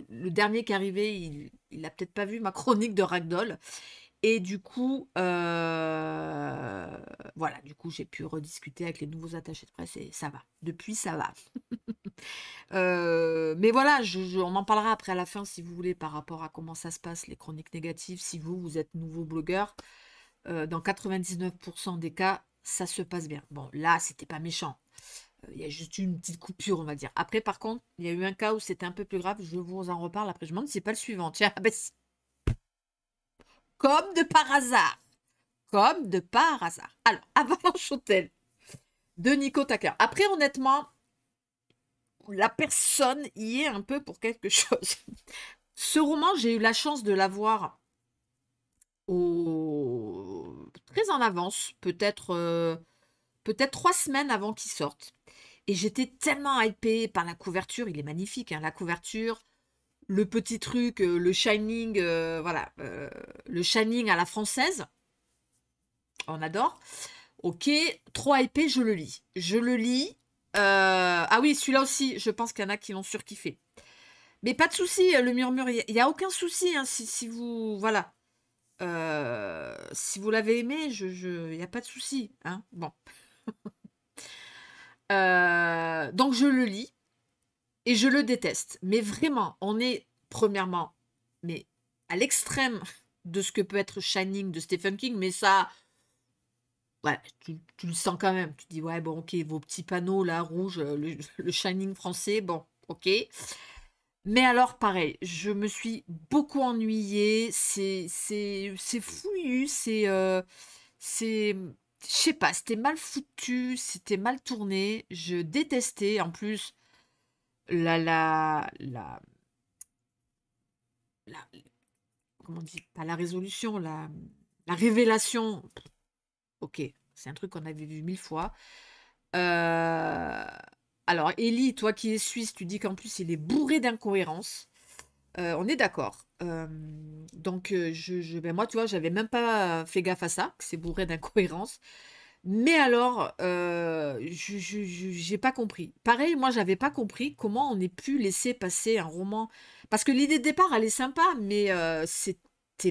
le, dernier qui est arrivé, il n'a peut-être pas vu ma chronique de Ragdoll. Et du coup, euh, voilà, du coup, j'ai pu rediscuter avec les nouveaux attachés de presse et ça va. Depuis, ça va. *laughs* Euh, mais voilà, on en parlera après à la fin si vous voulez par rapport à comment ça se passe, les chroniques négatives. Si vous, vous êtes nouveau blogueur, euh, dans 99% des cas, ça se passe bien. Bon, là, c'était pas méchant. Euh, il y a juste une petite coupure, on va dire. Après, par contre, il y a eu un cas où c'était un peu plus grave. Je vous en reparle après. Je me demande si c'est pas le suivant. Tiens, *laughs* ben, comme de par hasard. Comme de par hasard. Alors, *laughs* avant Hôtel de Nico Tucker. Après, honnêtement, la personne y est un peu pour quelque chose. *laughs* Ce roman, j'ai eu la chance de l'avoir très en avance, peut-être euh, peut-être trois semaines avant qu'il sorte. Et j'étais tellement hypée par la couverture, il est magnifique, hein, la couverture, le petit truc, euh, le shining, euh, voilà, le shining à la française. On adore. Ok, trop hypée, je le lis. Je le lis, euh, ah oui, celui-là aussi, je pense qu'il y en a qui l'ont surkiffé. Mais pas de souci, euh, le murmure, il n'y a aucun souci. Hein, si, vous. Voilà. Euh, si vous l'avez aimé, il je, n'y a pas de souci. Hein, bon. *laughs* donc je le lis et je le déteste. Mais vraiment, on est, premièrement, mais à l'extrême de ce que peut être Shining de Stephen King, mais ça, ouais, tu, le sens quand même. Tu dis, ouais, bon, ok, vos petits panneaux là, rouges, euh, *laughs* le, Shining français, bon, ok. Mais alors, pareil, je me suis beaucoup ennuyée. C'est fouillu, c'est. Euh, c'est. Je sais pas, c'était mal foutu, c'était mal tourné. Je détestais, en plus, la. la, la, la comment on dit Pas la résolution, la, la révélation. Ok, c'est un truc qu'on avait vu mille fois. Euh, alors, Ellie, toi qui es suisse, tu dis qu'en plus, il est bourré d'incohérences. Euh, on est d'accord. Euh, donc, je, ben, moi, tu vois, j'avais même pas fait gaffe à ça, que c'est bourré d'incohérences. Mais alors, je n'ai pas compris. Pareil, moi, j'avais pas compris comment on ait pu laisser passer un roman. Parce que l'idée de départ, elle est sympa, mais c'est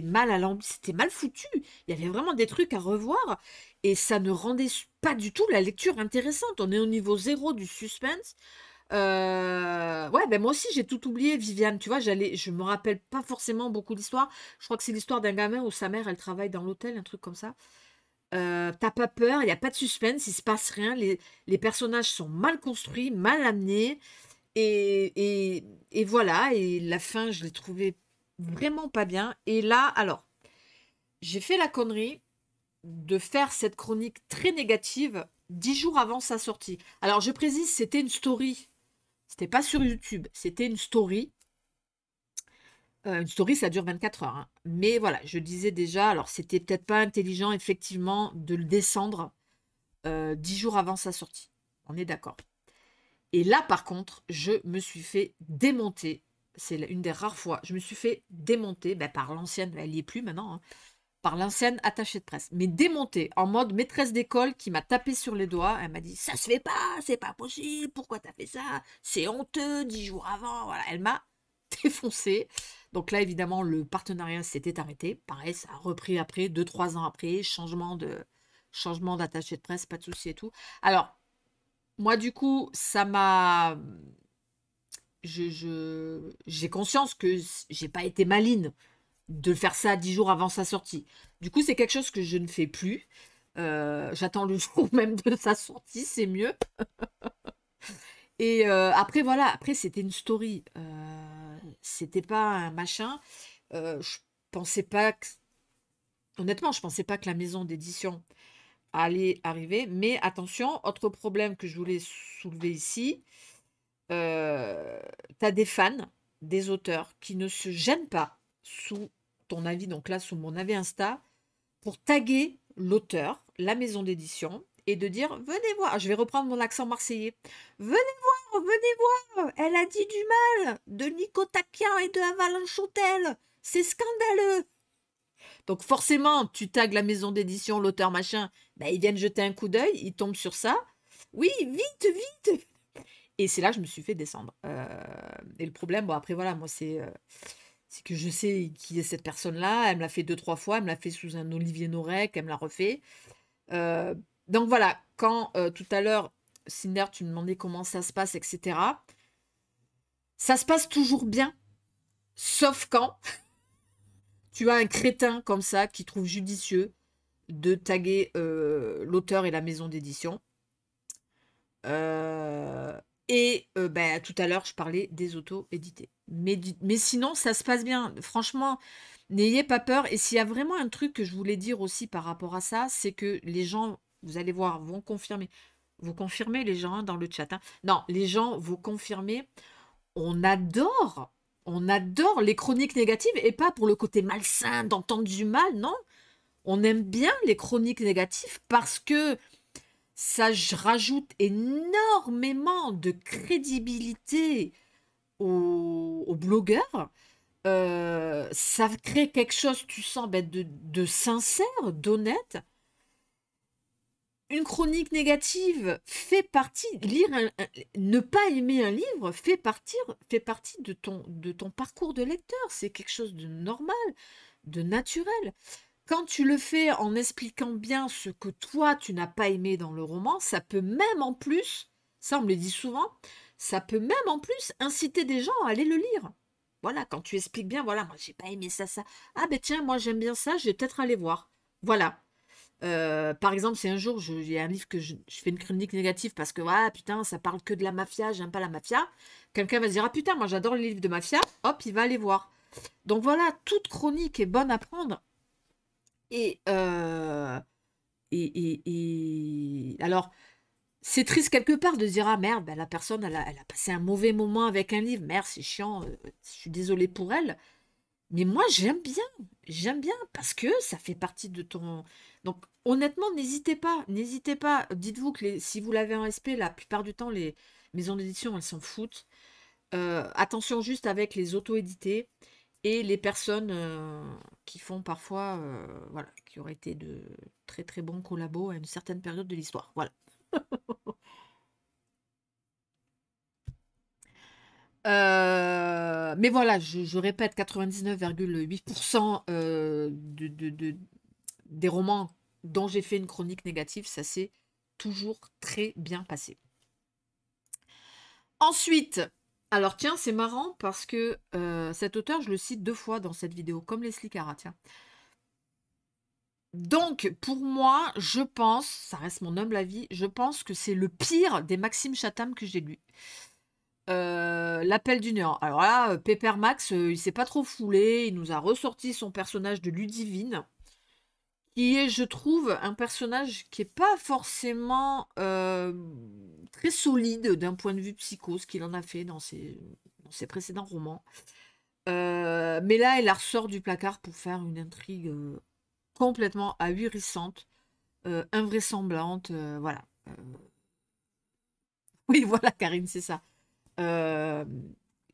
mal à c'était mal foutu. Il y avait vraiment des trucs à revoir et ça ne rendait pas du tout la lecture intéressante. On est au niveau zéro du suspense. Euh, ouais, ben moi aussi j'ai tout oublié, Viviane. Tu vois, j'allais, je me rappelle pas forcément beaucoup l'histoire. Je crois que c'est l'histoire d'un gamin où sa mère elle travaille dans l'hôtel, un truc comme ça. Euh, t'as pas peur, il n'y a pas de suspense, il se passe rien. Les, personnages sont mal construits, mal amenés. Et, et, et voilà, et la fin, je l'ai trouvée vraiment pas bien. Et là, alors, j'ai fait la connerie de faire cette chronique très négative dix jours avant sa sortie. Alors, je précise, c'était une story. C'était pas sur YouTube, c'était une story. Euh, une story, ça dure 24 heures. Hein. Mais voilà, je disais déjà, alors c'était peut-être pas intelligent, effectivement, de le descendre euh, dix jours avant sa sortie. On est d'accord. Et là, par contre, je me suis fait démonter c'est une des rares fois, je me suis fait démonter ben, par l'ancienne, elle n'y est plus maintenant, hein, par l'ancienne attachée de presse, mais démontée, en mode maîtresse d'école qui m'a tapé sur les doigts, elle m'a dit « ça se fait pas, c'est pas possible, pourquoi t'as fait ça C'est honteux, dix jours avant voilà, ». Elle m'a *laughs* défoncé. Donc là, évidemment, le partenariat s'était arrêté. Pareil, ça a repris après, deux, trois ans après, changement de changement d'attaché de presse, pas de souci et tout. Alors, moi, du coup, ça m'a j'ai je, j'ai conscience que j'ai pas été maline de faire ça dix jours avant sa sortie. Du coup, c'est quelque chose que je ne fais plus. Euh, j'attends le *laughs* jour même de sa sortie, c'est mieux. *laughs* Et euh, après, voilà, après, c'était une story. Euh, c'était pas un machin. je pensais pas que... Honnêtement, je pensais pas que la maison d'édition allait arriver. Mais attention, autre problème que je voulais soulever ici, t'as tu as des fans, des auteurs qui ne se gênent pas sous ton avis, donc là sous mon avis Insta, pour taguer l'auteur, la maison d'édition, et de dire venez voir, je vais reprendre mon accent marseillais, venez voir, venez voir, elle a dit du mal de Nico Takia et de Avalanchotel. c'est scandaleux. Donc forcément, tu tagues la maison d'édition, l'auteur machin, bah, ils viennent jeter un coup d'œil, ils tombent sur ça. Oui, vite, vite, et c'est là que je me suis fait descendre. Euh, et le problème, bon, après, voilà, moi, euh, c'est que je sais qui est cette personne-là. Elle me l'a fait deux, trois fois. Elle me l'a fait sous un Olivier Norek. Elle me l'a refait. Euh, donc voilà, quand tout à l'heure, Cinder, tu me demandais comment ça se passe, etc. Ça se passe toujours bien. Sauf quand *laughs* tu as un crétin comme ça qui trouve judicieux de taguer l'auteur et la maison d'édition. Euh, et euh, bah, tout à l'heure, je parlais des auto-édités. Mais, mais, sinon, ça se passe bien. Franchement, n'ayez pas peur. Et s'il y a vraiment un truc que je voulais dire aussi par rapport à ça, c'est que les gens, vous allez voir, vont confirmer. Vous confirmez les gens hein, dans le chat. Hein. non, les gens vous confirmez. On adore, on adore les chroniques négatives et pas pour le côté malsain d'entendre du mal, non. On aime bien les chroniques négatives parce que ça rajoute énormément de crédibilité aux, blogueurs. Euh, ça crée quelque chose, tu sens, ben, de, sincère, d'honnête. Une chronique négative fait partie, lire ne pas aimer un livre fait, partie. fait partie de ton, de ton parcours de lecteur. C'est quelque chose de normal, de naturel quand tu le fais en expliquant bien ce que toi, tu n'as pas aimé dans le roman, ça peut même en plus, ça on me le dit souvent, ça peut même en plus inciter des gens à aller le lire. Voilà, quand tu expliques bien, voilà, moi j'ai pas aimé ça, ça. Ah ben tiens, moi j'aime bien ça, je vais peut-être aller voir. Voilà. Euh, par exemple, si un jour il y a un livre que je, fais une chronique négative parce que ouais, ah, putain, ça parle que de la mafia, j'aime pas la mafia, quelqu'un va se dire ah putain, moi j'adore les livres de mafia, hop, il va aller voir. Donc voilà, toute chronique est bonne à prendre euh, et, et, alors, c'est triste quelque part de dire Ah merde, ben, la personne, elle a, passé un mauvais moment avec un livre. Merde, c'est chiant, euh, je suis désolée pour elle. Mais moi, j'aime bien. J'aime bien parce que ça fait partie de ton. Donc, honnêtement, n'hésitez pas. N'hésitez pas. Dites-vous que si vous l'avez en SP, la plupart du temps, les maisons d'édition, elles s'en foutent. Euh, attention juste avec les auto-édités et les personnes euh, qui font parfois, euh, voilà, qui auraient été de très très bons collabos à une certaine période de l'histoire. Voilà. *laughs* Euh, mais voilà, je, répète, 99,8% de, des romans dont j'ai fait une chronique négative, ça s'est toujours très bien passé. Ensuite, alors tiens, c'est marrant parce que euh, cet auteur, je le cite deux fois dans cette vidéo, comme Leslie Cara, tiens. Donc, pour moi, je pense, ça reste mon humble avis, je pense que c'est le pire des Maxime Chatham que j'ai lu. Euh, L'appel du néant. Alors là, euh, Pepper Max, il s'est pas trop foulé, il nous a ressorti son personnage de Ludivine qui est, je trouve, un personnage qui n'est pas forcément euh, très solide d'un point de vue psycho, ce qu'il en a fait dans ses, précédents romans. Euh, mais là, elle la ressort du placard pour faire une intrigue euh, complètement ahurissante, invraisemblante, voilà. *laughs* Oui, voilà, Karine, c'est ça.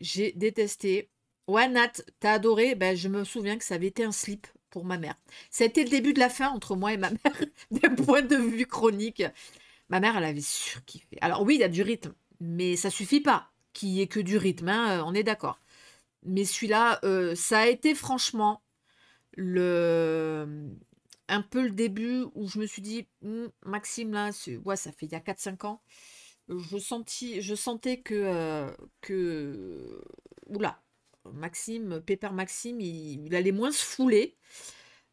J'ai détesté. Ouais, Nat, t'as adoré. Ben, je me souviens que ça avait été un slip ma mère. C'était le début de la fin entre moi et ma *laughs* mère, d'un point de vue chronique. Ma mère, elle avait surkiffé. Alors oui, il y a du rythme, mais ça suffit pas qu'il est ait que du rythme, hein, euh, on est d'accord. Mais celui-là, euh, ça a été franchement le un peu le début où je me suis dit, hum, Maxime, là, ouais, ça fait il y a 4-5 ans, je, sentis, je sentais que, euh, que... Oula, Maxime, Pépère Maxime, il, allait moins se fouler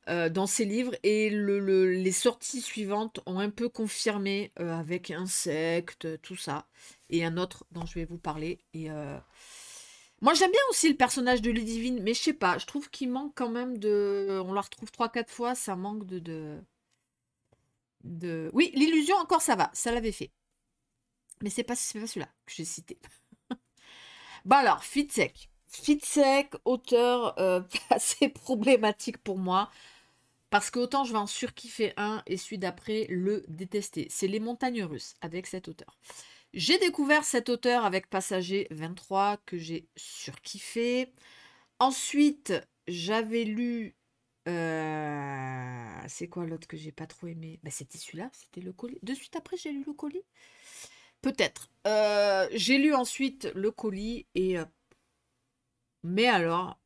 euh, dans ses livres et les sorties suivantes ont un peu confirmé euh, avec Insectes, tout ça, et un autre dont je vais vous parler. Et euh, Moi j'aime bien aussi le personnage de Ludivine, mais je sais pas, je trouve qu'il manque quand même de... On la retrouve 3-4 fois, ça manque de... de... Oui, l'illusion encore ça va, ça l'avait fait. Mais c'est pas, pas celui-là que j'ai cité. *laughs* bon bah alors, Fitzek. Fitzek, auteur euh, *laughs* assez problématique pour moi. Parce que autant je vais en surkiffer un et celui d'après le détester. C'est Les Montagnes Russes avec cet auteur. J'ai découvert cet auteur avec Passager 23 que j'ai surkiffé. Ensuite, j'avais lu. Euh, c'est quoi l'autre que j'ai pas trop aimé bah, C'était celui-là, c'était le colis. De suite après, j'ai lu le colis Peut-être. Euh, j'ai lu ensuite le colis et mais alors,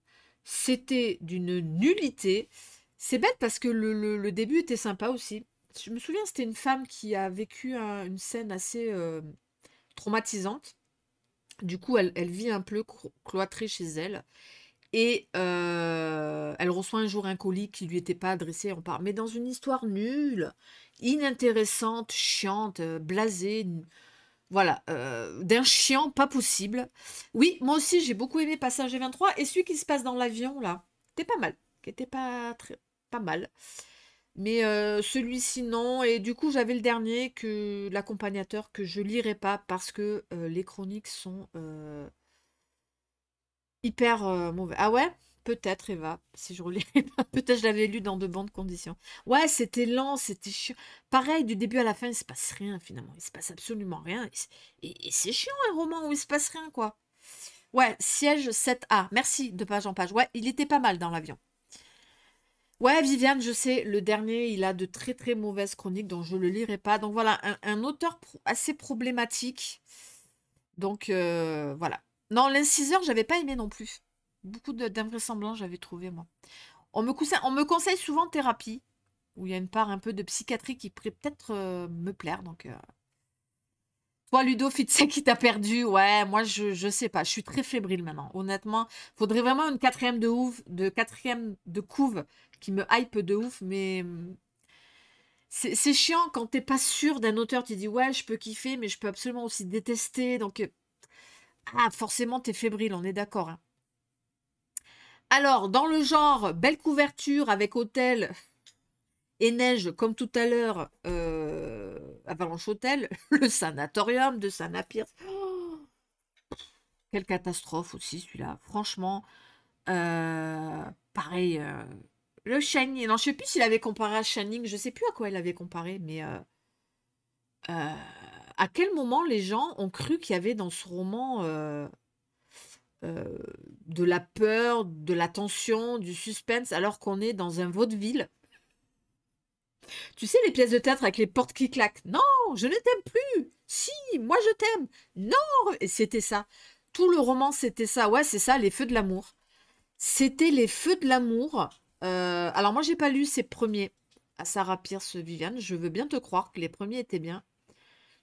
c'était d'une nullité. C'est bête parce que le, début était sympa aussi. Je me souviens, c'était une femme qui a vécu une scène assez euh, traumatisante. Du coup, elle, vit un peu cloîtrée chez elle. Et euh, elle reçoit un jour un colis qui lui était pas adressé. On part, mais dans une histoire nulle, inintéressante, chiante, euh, blasée, voilà, euh, d'un chiant pas possible. Oui, moi aussi j'ai beaucoup aimé Passager 23 et celui qui se passe dans l'avion là, était pas mal, qui pas très, pas mal. Mais euh, celui-ci non et du coup j'avais le dernier que l'accompagnateur que je lirai pas parce que euh, les chroniques sont hyper mauvais. Ah ouais Peut-être Eva, si je relis Peut-être je l'avais lu dans de bonnes conditions. Ouais, c'était lent, c'était chiant. Pareil, du début à la fin, il se passe rien finalement. Il se passe absolument rien. Et, c'est chiant un roman où il se passe rien, quoi. Ouais, siège 7A. Merci de page en page. Ouais, il était pas mal dans l'avion. Ouais, Viviane, je sais, le dernier, il a de très très mauvaises chroniques, donc je ne le lirai pas. Donc voilà, un, auteur assez problématique. Donc euh, voilà. Non, l'inciseur, j'avais pas aimé non plus beaucoup d'invraisemblants, j'avais trouvé, moi. On me, conseille, on me conseille souvent thérapie, où il y a une part un peu de psychiatrie qui pourrait peut-être euh, me plaire. Donc, euh. Toi, Ludo, *laughs* sais qui t'a perdu. Ouais, moi, je, ne sais pas. Je suis très fébrile maintenant. Honnêtement, faudrait vraiment une quatrième de ouf, de quatrième de couve qui me hype de ouf, mais hmm, c'est chiant quand t'es pas sûr d'un auteur. Tu dis, ouais, je peux kiffer, mais je peux absolument aussi détester. Donc, euh, ah, forcément, t'es fébrile, on est d'accord. Hein. Alors, dans le genre belle couverture avec hôtel et neige, comme tout à l'heure euh, Avalanche Hôtel, *laughs* le sanatorium de Sanapir. Quelle catastrophe aussi celui-là. Franchement, euh, pareil. Euh, le Shining. Non, je sais plus s'il avait comparé à Shining. Je sais plus à quoi il avait comparé, mais à quel moment les gens ont cru qu'il y avait dans ce roman de la peur, de la tension, du suspense, alors qu'on est dans un vaudeville. Tu sais, les pièces de théâtre avec les portes qui claquent. Non, je ne t'aime plus. Si, moi je t'aime. Non, et c'était ça. Tout le roman, c'était ça. Ouais, c'est ça, les feux de l'amour. C'était les feux de l'amour. Euh, alors moi, j'ai pas lu ces premiers à ah, Sarah Pierce Viviane. Je veux bien te croire que les premiers étaient bien.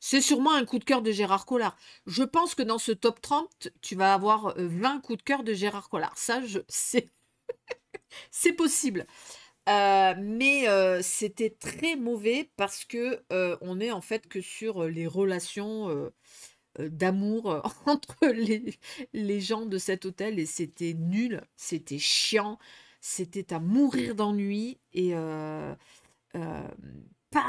C'est sûrement un coup de cœur de Gérard Collard. Je pense que dans ce top 30, tu vas avoir 20 euh, coups de cœur de Gérard Collard. Ça, je sais. *laughs* c'est possible. Euh, mais euh, c'était très mauvais parce que n'est on est en fait que sur les relations d'amour *laughs* entre les, gens de cet hôtel et c'était nul, c'était chiant, c'était à mourir d'ennui et pas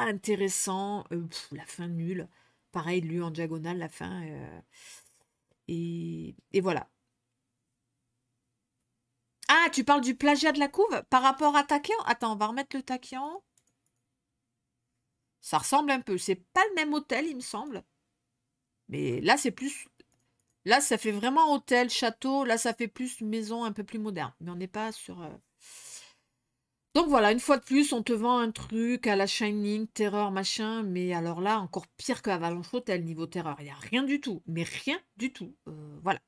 intéressant, la fin nulle pareil, lu en diagonale la fin. Euh, et, voilà. Ah, tu parles du plagiat de la couve par rapport à Taquian Attends, on va remettre le Taquian. Ça ressemble un peu. C'est pas le même hôtel, il me semble. Mais là, c'est plus. Là, ça fait vraiment hôtel, château. Là, ça fait plus maison un peu plus moderne. Mais on n'est pas sur. Euh, donc voilà, une fois de plus, on te vend un truc à la Shining, Terreur, machin, mais alors là, encore pire que Hotel niveau Terreur. Il n'y a rien du tout, mais rien du tout. Euh, voilà.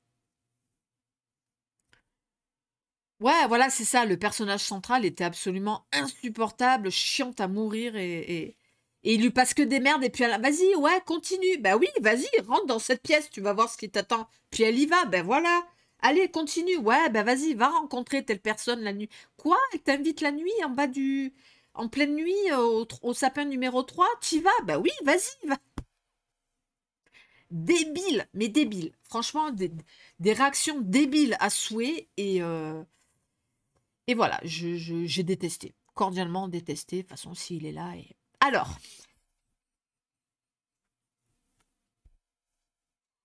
Ouais, voilà, c'est ça. Le personnage central était absolument insupportable, chiant à mourir et, il lui passe que des merdes. Et puis elle, vas-y, ouais, continue. Bah oui, vas-y, rentre dans cette pièce, tu vas voir ce qui t'attend. Puis elle y va, ben voilà. Allez, continue. Ouais, ben vas-y, va rencontrer telle personne la nuit. Quoi Elle t'invite la nuit en bas du. En pleine nuit, euh, au, au sapin numéro 3, y vas Ben oui, vas-y, va. Débile, mais débile. Franchement, des, réactions débiles à souhait. Et, euh, et voilà, j'ai détesté. Cordialement détesté. De toute façon, s'il est là. Et... Alors.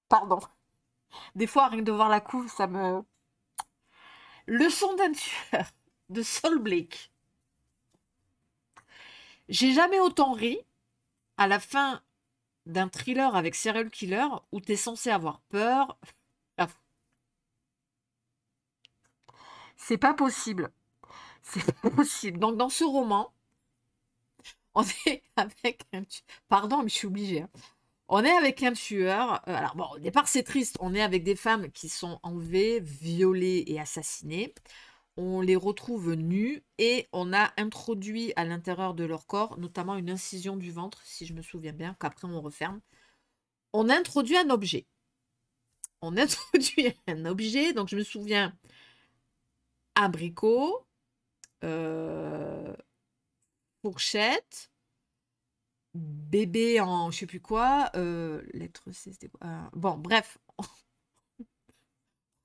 Pardon. Des fois, rien que de voir la couve, ça me. Leçon d'un tueur de Sol Blake. J'ai jamais autant ri à la fin d'un thriller avec serial killer où t'es censé avoir peur. C'est pas possible. C'est pas possible. Donc dans ce roman, on est avec un... Pardon, mais je suis obligée. Hein. On est avec un tueur. Euh, alors bon, au départ c'est triste. On est avec des femmes qui sont enlevées, violées et assassinées. On les retrouve nues et on a introduit à l'intérieur de leur corps, notamment une incision du ventre, si je me souviens bien, qu'après on referme. On a introduit un objet. On a *laughs* introduit un objet, donc je me souviens abricot, euh, fourchette, bébé en je sais plus quoi. Euh, lettre C, c'était quoi euh, Bon, bref. *laughs*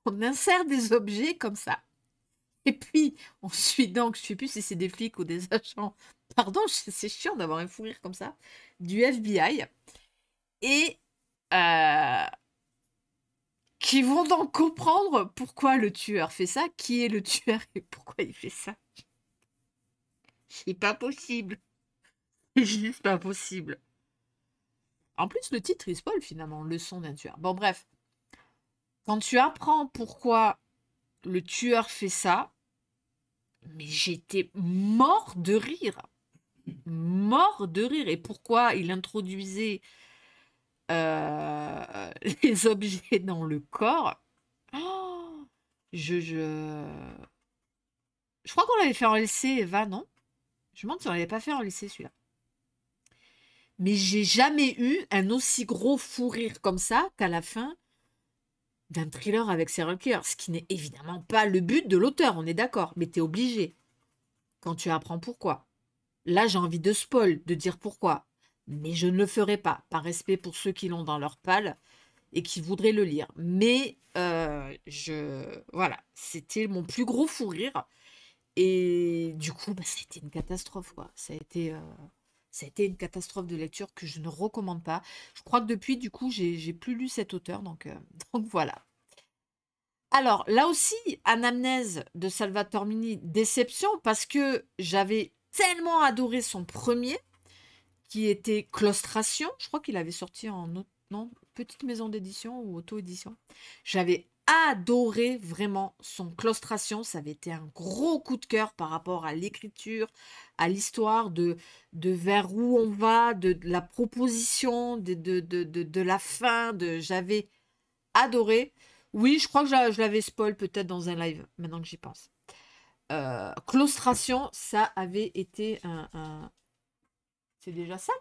on insère des objets comme ça. Et puis, on suit donc, je sais plus si c'est des flics ou des *laughs* agents. Pardon, *laughs* c'est chiant d'avoir un fou rire comme ça. Du FBI. Et. Euh, qui vont donc comprendre pourquoi le tueur fait ça, qui est le tueur et pourquoi il fait ça. C'est pas possible. *laughs* c'est pas possible. En plus, le titre, il spoil finalement, leçon d'un tueur. Bon, bref. Quand tu apprends pourquoi le tueur fait ça, mais j'étais mort de rire. Mort de rire. Et pourquoi il introduisait euh, *laughs* les objets dans le corps oh, je, je... je crois qu'on l'avait fait en LC, Eva, non Je me demande si on l'avait pas fait en lycée, celui-là mais j'ai jamais eu un aussi gros fou rire comme ça qu'à la fin d'un thriller avec ses killer, ce qui n'est évidemment pas le but de l'auteur, on est d'accord, mais tu es obligé quand tu apprends pourquoi. Là, j'ai envie de spoil, de dire pourquoi, mais je ne le ferai pas, par respect pour ceux qui l'ont dans leur pal et qui voudraient le lire. Mais euh, je, voilà, c'était mon plus gros fou rire. Et du coup, c'était bah, une catastrophe, quoi. Ça a été. Euh, c'était une catastrophe de lecture que je ne recommande pas. Je crois que depuis, du coup, j'ai plus lu cet auteur, donc, euh, *laughs* donc voilà. Alors, là aussi, Anamnèse de Salvatore Mini, déception, parce que j'avais tellement adoré son premier, qui était Claustration. Je crois qu'il avait sorti en petite maison d'édition ou auto-édition. J'avais adoré vraiment son claustration. Ça avait été un gros coup de cœur par rapport à l'écriture, à l'histoire de, de vers où on va, de, la proposition, de, de, la fin. De, j'avais adoré. Oui, je crois que je, l'avais spoil peut-être dans un live, maintenant que j'y pense. Euh, claustration, ça avait été un... C'est déjà ça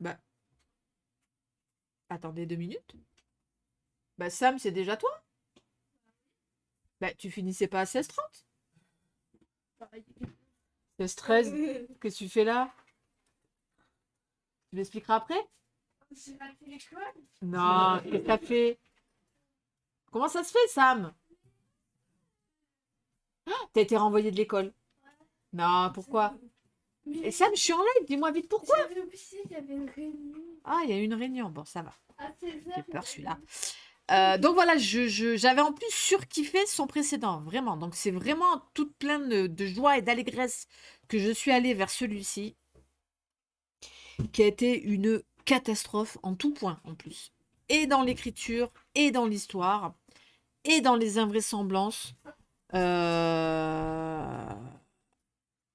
bah, Attendez deux minutes. Bah Sam, c'est déjà toi Bah tu finissais pas à 16h30 16h13, qu'est-ce que tu fais là Tu m'expliqueras après Non, qu'est-ce que t'as fait Comment ça se fait, Sam ah, T'as été renvoyé de l'école Non, pourquoi Et Sam, je suis en live, dis-moi vite pourquoi ah, il y a une réunion. Bon, ça va. J'ai peur celui-là. Euh, donc voilà, j'avais je, en plus surkiffé son précédent, vraiment. Donc c'est vraiment toute pleine de, joie et d'allégresse que je suis allée vers celui-ci, qui a été une catastrophe en tout point en plus. Et dans l'écriture, et dans l'histoire, et dans les invraisemblances. Euh,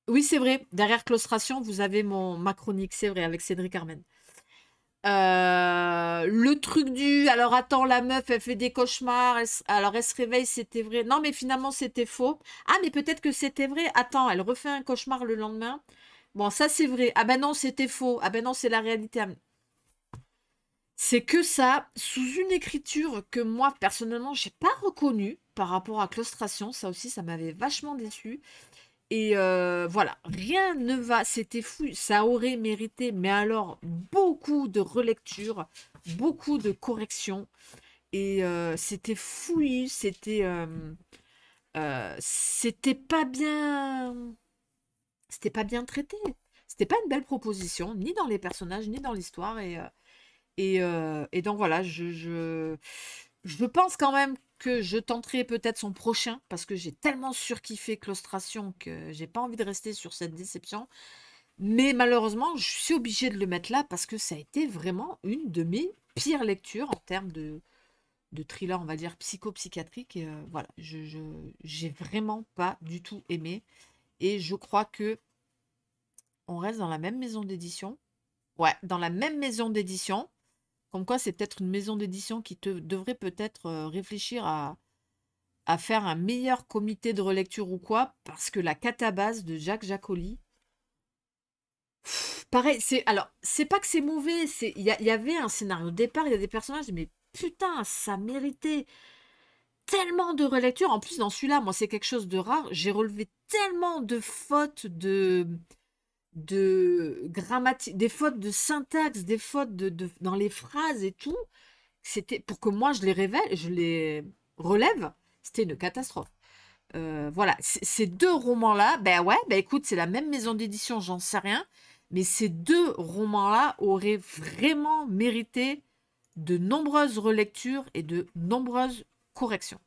oui, c'est vrai, derrière Claustration, vous avez mon, ma chronique, c'est vrai, avec Cédric Armen. Euh, le truc du alors attends la meuf elle fait des cauchemars alors elle se réveille c'était vrai non mais finalement c'était faux ah mais peut-être que c'était vrai attends elle refait un cauchemar le lendemain bon ça c'est vrai ah ben non c'était faux ah ben non c'est la réalité c'est que ça sous une écriture que moi personnellement j'ai pas reconnue par rapport à claustration ça aussi ça m'avait vachement déçu et euh, voilà, rien ne va, c'était fou, ça aurait mérité, mais alors beaucoup de relecture beaucoup de corrections, et euh, c'était fou. c'était, euh, c'était pas bien, c'était pas bien traité, c'était pas une belle proposition, ni dans les personnages, ni dans l'histoire, et, et, et donc voilà, je, je, je pense quand même que je tenterai peut-être son prochain, parce que j'ai tellement surkiffé Claustration que j'ai pas envie de rester sur cette déception. Mais malheureusement, je suis obligée de le mettre là parce que ça a été vraiment une de mes pires lectures en termes de, de thriller, on va dire, psycho-psychiatrique. Euh, voilà, je j'ai vraiment pas du tout aimé. Et je crois que on reste dans la même maison d'édition. Ouais, dans la même maison d'édition. Comme quoi, c'est peut-être une maison d'édition qui devrait peut-être euh, réfléchir à, faire un meilleur comité de relecture ou quoi, parce que la catabase de Jacques Jacoli, pareil, c'est alors c'est pas que c'est mauvais, c'est il y, avait un scénario Au départ, il y a des personnages, mais putain, ça méritait tellement de relecture. En plus, dans celui-là, moi, c'est quelque chose de rare. J'ai relevé tellement de fautes de de grammatique, des fautes de syntaxe, des fautes de, dans les phrases et tout, c'était pour que moi je les révèle, je les relève, c'était une catastrophe. Euh, voilà, ces deux romans-là, ben ouais, ben écoute, c'est la même maison d'édition, j'en sais rien, mais ces deux romans-là auraient vraiment mérité de nombreuses relectures et de nombreuses corrections.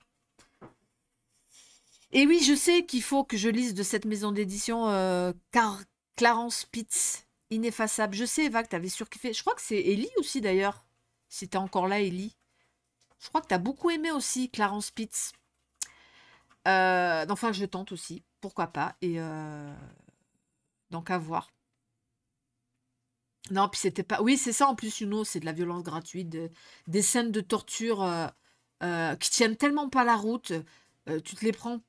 Et oui, je sais qu'il faut que je lise de cette maison d'édition euh, car Clarence Pitts, ineffaçable. Je sais, Eva, que tu avais surkiffé. Je crois que c'est Ellie aussi, d'ailleurs. Si t'es encore là, Ellie. Je crois que tu as beaucoup aimé aussi Clarence Pitts. Euh, enfin, je tente aussi. Pourquoi pas. Et euh, donc, à voir. Non, puis c'était pas. Oui, c'est ça en plus, une autre, c'est de la violence gratuite, des scènes de torture euh, qui tiennent tellement pas la route. tu te les prends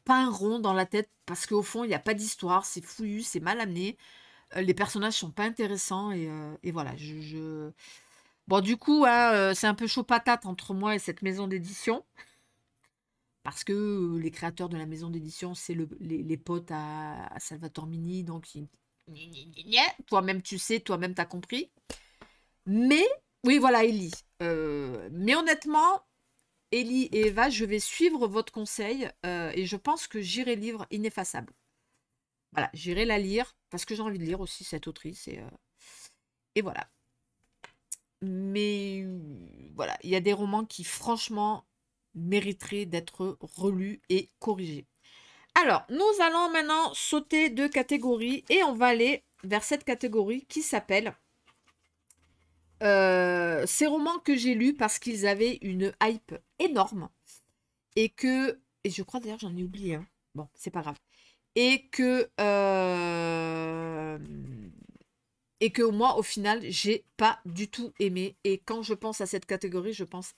pas un rond dans la tête, parce qu'au fond, il n'y a pas d'histoire, c'est fouillu, c'est mal amené, euh, les personnages sont pas intéressants, euh, et, voilà, je, je... Bon, du coup, hein, euh, c'est un peu chaud patate entre moi et cette maison d'édition. Parce que les créateurs de la maison d'édition, c'est le, les, potes à, à, Salvatore Mini. Donc, toi-même, tu sais, toi-même, tu as compris. Mais, oui, voilà, Ellie, mais honnêtement, Ellie et Eva, je vais suivre votre conseil euh, et je pense que j'irai lire Ineffaçable. Voilà, j'irai la lire parce que j'ai envie de lire aussi cette autrice et, euh, et voilà. Mais voilà, il y a des romans qui franchement mériteraient d'être relus et corrigés. Alors, nous allons maintenant sauter de catégorie et on va aller vers cette catégorie qui s'appelle euh, ces romans que j'ai lus parce qu'ils avaient une hype énorme et que, et je crois d'ailleurs j'en ai oublié, bon, c'est pas grave, et que, euh, et que moi au final j'ai pas du tout aimé. Et quand je pense à cette catégorie, je pense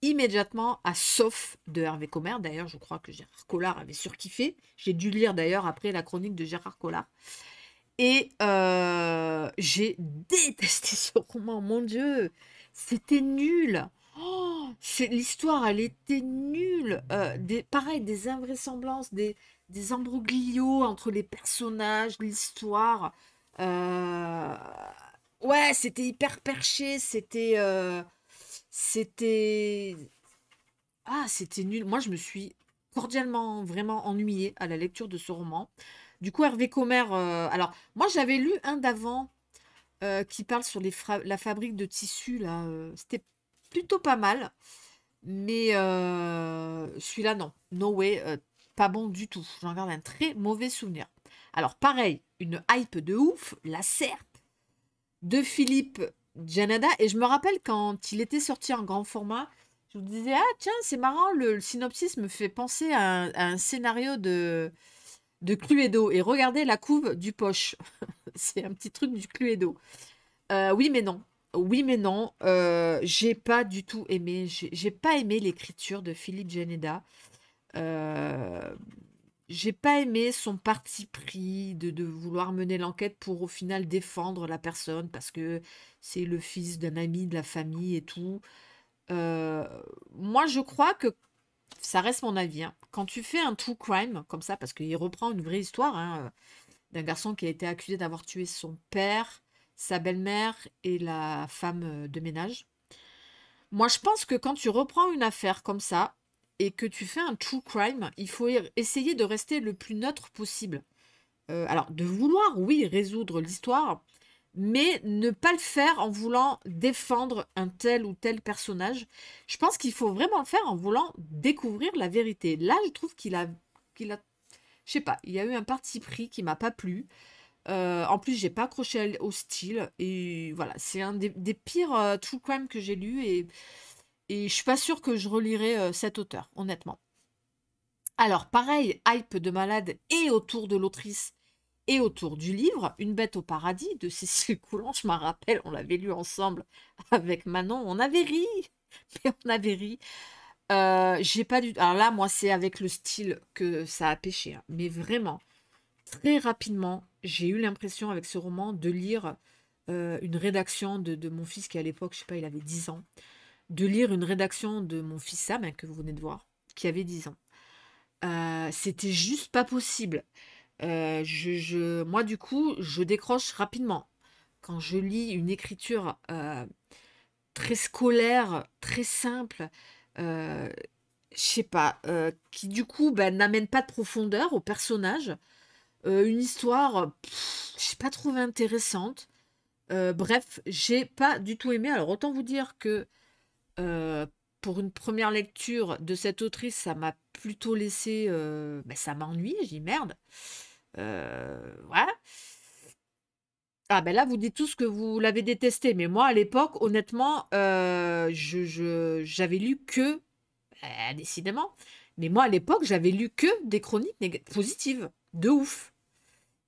immédiatement à Sauf de Hervé Commer. D'ailleurs, je crois que Gérard Collard avait surkiffé. J'ai dû lire d'ailleurs après la chronique de Gérard Collard. Et euh, j'ai détesté ce roman, mon Dieu. C'était nul. Oh, l'histoire, elle était nulle. Euh, des, pareil, des invraisemblances, des, des entre les personnages, l'histoire. Euh, ouais, c'était hyper perché. C'était. c'était. Ah, c'était nul. Moi, je me suis cordialement, vraiment ennuyée à la lecture de ce roman. Du coup, Hervé Comer. Euh, alors, moi, j'avais lu un d'avant euh, qui parle sur la fabrique de tissus. Là, euh, c'était plutôt pas mal. Mais celui-là, non. No way. pas bon du tout. J'en garde un très mauvais souvenir. Alors, pareil, une hype de ouf. La serpe de Philippe Janada. Et je me rappelle quand il était sorti en grand format. Je vous disais, ah tiens, c'est marrant, le, synopsis me fait penser à un scénario de, de Cluedo et regardez la couve du poche. *laughs* c'est un petit truc du Cluedo. Euh, oui, mais non. Oui, mais non. Euh, j'ai pas du tout aimé. J'ai pas aimé l'écriture de Philippe Geneda. Euh, j'ai pas aimé son parti pris de vouloir mener l'enquête pour au final défendre la personne parce que c'est le fils d'un ami de la famille et tout. moi, je crois que ça reste mon avis, hein. quand tu fais un true crime comme ça, parce qu'il reprend une vraie histoire hein, euh, d'un garçon qui a été accusé d'avoir tué son père, sa belle-mère et la femme euh, de ménage. Moi, je pense que quand tu reprends une affaire comme ça et que tu fais un true crime, il faut essayer de rester le plus neutre possible. Euh, alors, de vouloir, oui, résoudre l'histoire, mais ne pas le faire en voulant défendre un tel ou tel personnage. Je pense qu'il faut vraiment le faire en voulant découvrir la vérité. Là, je trouve qu'il a, qu'il a, je sais pas, il y a eu un parti pris qui m'a pas plu. Euh, en plus, j'ai pas accroché au style et voilà, c'est un des, pires euh, true crime que j'ai lu et et je suis pas sûre que je relirai euh, cet auteur, honnêtement. Alors, pareil, hype de malade et autour de l'autrice et autour du livre Une bête au paradis de Cécile *laughs* Coulon. Je m'en rappelle, on l'avait lu ensemble avec Manon. On avait ri, *laughs* mais on avait ri. Euh, j'ai pas du. Alors là, moi, c'est avec le style que ça a pêché. Hein. Mais vraiment, très rapidement, j'ai eu l'impression avec ce roman de lire euh, une rédaction de, mon fils qui, à l'époque, je sais pas, il avait 10 ans. De lire une rédaction de mon fils Sam, hein, que vous venez de voir, qui avait 10 ans. Euh, c'était juste pas possible. Euh, je, moi, du coup, je décroche rapidement. Quand je lis une écriture euh, très scolaire, très simple, euh, je sais pas, euh, qui du coup bah, n'amène pas de profondeur au personnage, une histoire, je sais pas, trop intéressante. bref, j'ai pas du tout aimé. Alors, autant vous dire que pour une première lecture de cette autrice, ça m'a plutôt laissé. Euh, ben ça m'ennuie, j'ai merde. Euh, Ah ben là, vous dites tous que vous l'avez détesté, mais moi, à l'époque, honnêtement, euh, j'avais lu que, bah, décidément, mais moi, à l'époque, j'avais lu que des chroniques positives, de ouf.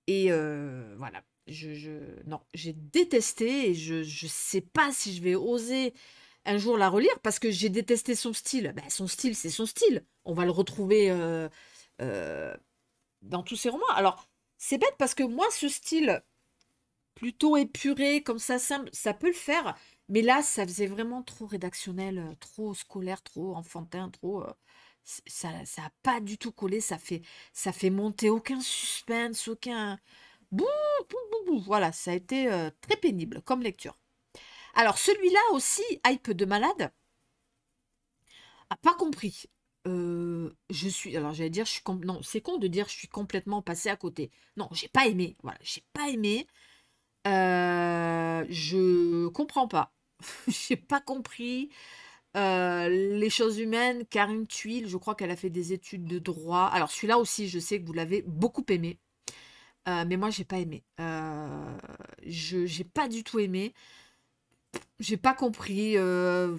Et euh, voilà, je, non, j'ai détesté et je ne sais pas si je vais oser un jour la relire parce que j'ai détesté son style. Bah, son style, c'est son style. On va le retrouver euh, euh, dans tous ses romans. Alors, c'est bête parce que moi, ce style plutôt épuré, comme ça, simple, ça peut le faire. Mais là, ça faisait vraiment trop rédactionnel, euh, trop scolaire, trop enfantin, trop... Euh, ça n'a pas du tout collé, ça fait, ça fait monter aucun suspense, aucun... boum Voilà, ça a été euh, très pénible comme lecture. Alors celui-là aussi, hype de malade, a pas compris je suis. Alors j'allais dire, je suis. Non, c'est con de dire je suis complètement passé à côté. Non, j'ai pas aimé. Voilà, j'ai pas aimé. je comprends pas. *laughs* j'ai pas compris. les choses humaines, Karine Tuile, je crois qu'elle a fait des études de droit. Alors celui-là aussi, je sais que vous l'avez beaucoup aimé. mais moi, j'ai pas aimé. je j'ai pas du tout aimé j'ai pas compris euh,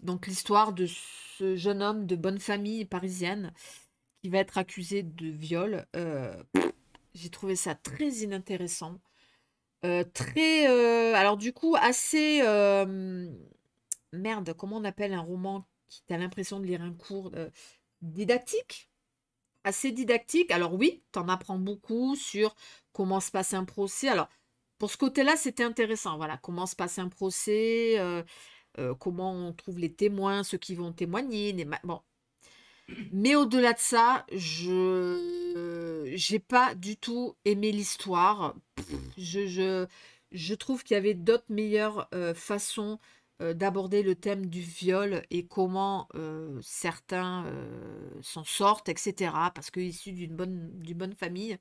donc l'histoire de ce jeune homme de bonne famille parisienne qui va être accusé de viol. Euh, j'ai trouvé ça très inintéressant. Euh, très. alors, du coup, assez. merde, comment on appelle un roman qui t'a l'impression de lire un cours didactique Assez didactique. Alors, oui, t'en apprends beaucoup sur comment se passe un procès. Alors, pour ce côté-là, c'était intéressant. Voilà, comment se passe un procès, euh, euh, comment on trouve les témoins, ceux qui vont témoigner. bon. Mais au-delà de ça, je n'ai pas du tout aimé l'histoire. Je, je, trouve qu'il y avait d'autres meilleures euh, façons d'aborder le thème du viol et comment certains s'en sortent, etc. Parce que issus d'une bonne, d'une bonne famille,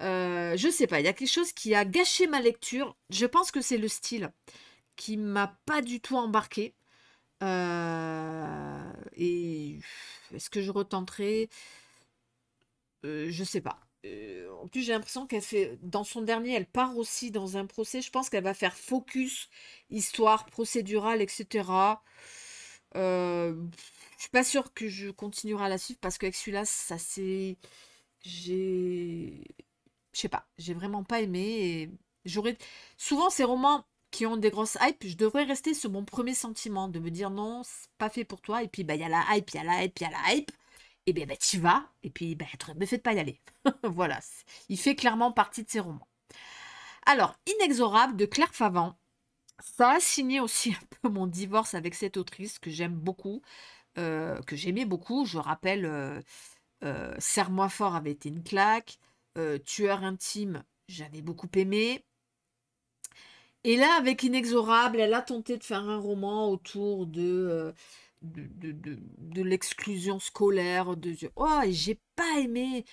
euh, je ne sais pas, il y a quelque chose qui a gâché ma lecture. Je pense que c'est le style qui m'a pas du tout embarqué. Euh, et est-ce que je retenterai Je euh, Je sais pas. en plus, j'ai l'impression qu'elle fait. Dans son dernier, elle part aussi dans un procès. Je pense qu'elle va faire focus, histoire procédurale, etc. Je je suis pas sûre que je continuerai à la suivre parce qu'avec celui-là, ça c'est... J'ai je sais pas, j'ai vraiment pas aimé. j'aurais souvent ces romans qui ont des grosses hypes, je devrais rester sur mon premier sentiment de me dire non, c'est pas fait pour toi. Et puis bah, il y a la hype, il y a la hype, il y a la hype. Et bien tu bah, tu vas. Et puis bah ne faites pas y aller. *laughs* voilà, il fait clairement partie de ces romans. Alors, Inexorable de Claire Favant. Ça a signé aussi un peu mon divorce avec cette autrice que j'aime beaucoup, euh, que j'aimais beaucoup. Je rappelle, euh, euh, Serre-moi fort avait été une claque. Euh, tueur intime, j'avais beaucoup aimé. Et là, avec Inexorable, elle a tenté de faire un roman autour de, euh, de, l'exclusion scolaire. De... Oh, j'ai pas aimé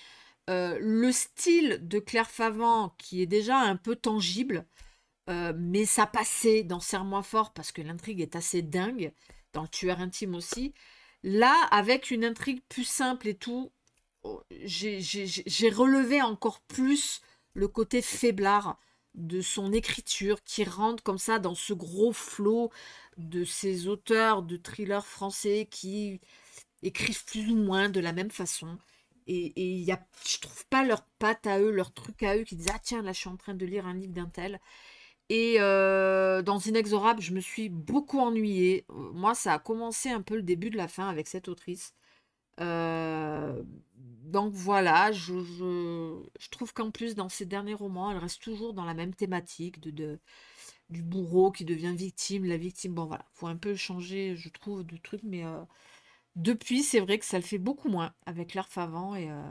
euh, le style de Claire Favant, qui est déjà un peu tangible, mais ça passait dans Serre-moi fort parce que l'intrigue est assez dingue, dans tueur intime aussi. Là, avec une intrigue plus simple et tout, j'ai relevé encore plus le côté faiblard de son écriture qui rentre comme ça dans ce gros flot de ces auteurs de thrillers français qui écrivent plus ou moins de la même façon. Et, il y a, je trouve pas leur patte à eux, leur truc à eux qui disent Ah tiens, là je suis en train de lire un livre d'un tel. Et euh, dans Inexorable, je me suis beaucoup ennuyée. Euh, moi, ça a commencé un peu le début de la fin avec cette autrice. Euh, donc voilà, je, trouve qu'en plus, dans ses derniers romans, elle reste toujours dans la même thématique de, du bourreau qui devient victime, la victime. Bon, voilà, faut un peu changer, je trouve, de truc, mais euh, depuis, c'est vrai que ça le fait beaucoup moins avec l'air favant. et, euh,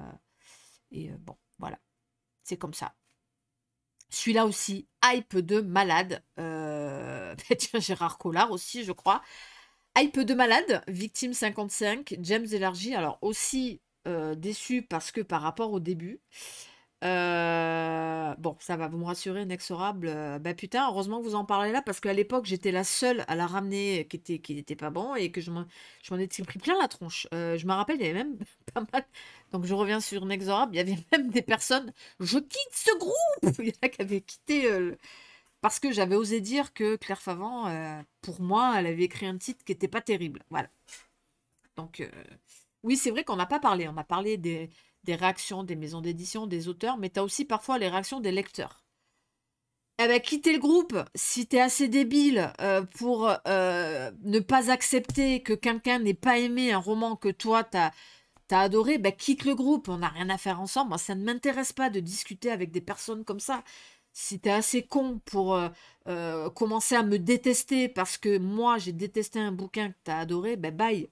euh, bon, voilà, c'est comme ça. Celui-là aussi, hype de malade. *laughs* Bah tiens, Gérard Collard aussi, je crois. Hype de malade, victime 55, James élargi. Alors aussi, euh, déçu parce que par rapport au début, euh, bon, ça va, vous me rassurer inexorable. Euh, bah, putain, heureusement que vous en parlez là, parce qu'à l'époque, j'étais la seule à la ramener qui était qui n'était pas bon et que je m'en étais pris plein la tronche. je me rappelle, il y avait même *laughs* pas mal. Donc je reviens sur inexorable, il y avait même des personnes. Je quitte ce groupe *laughs* Il y en a qui avaient quitté. Parce que j'avais osé dire que Claire Favant, pour moi, elle avait écrit un titre qui n'était pas terrible. Voilà. Donc. Oui, c'est vrai qu'on n'a pas parlé. On a parlé des, réactions des maisons d'édition, des auteurs, mais tu as aussi parfois les réactions des lecteurs. Eh ben, quitter le groupe, si tu es assez débile euh, pour euh, ne pas accepter que quelqu'un n'ait pas aimé un roman que toi t'as as adoré, ben, quitte le groupe, on n'a rien à faire ensemble. ça ne m'intéresse pas de discuter avec des personnes comme ça. Si es assez con pour euh, commencer à me détester parce que moi j'ai détesté un bouquin que t'as adoré, ben bye,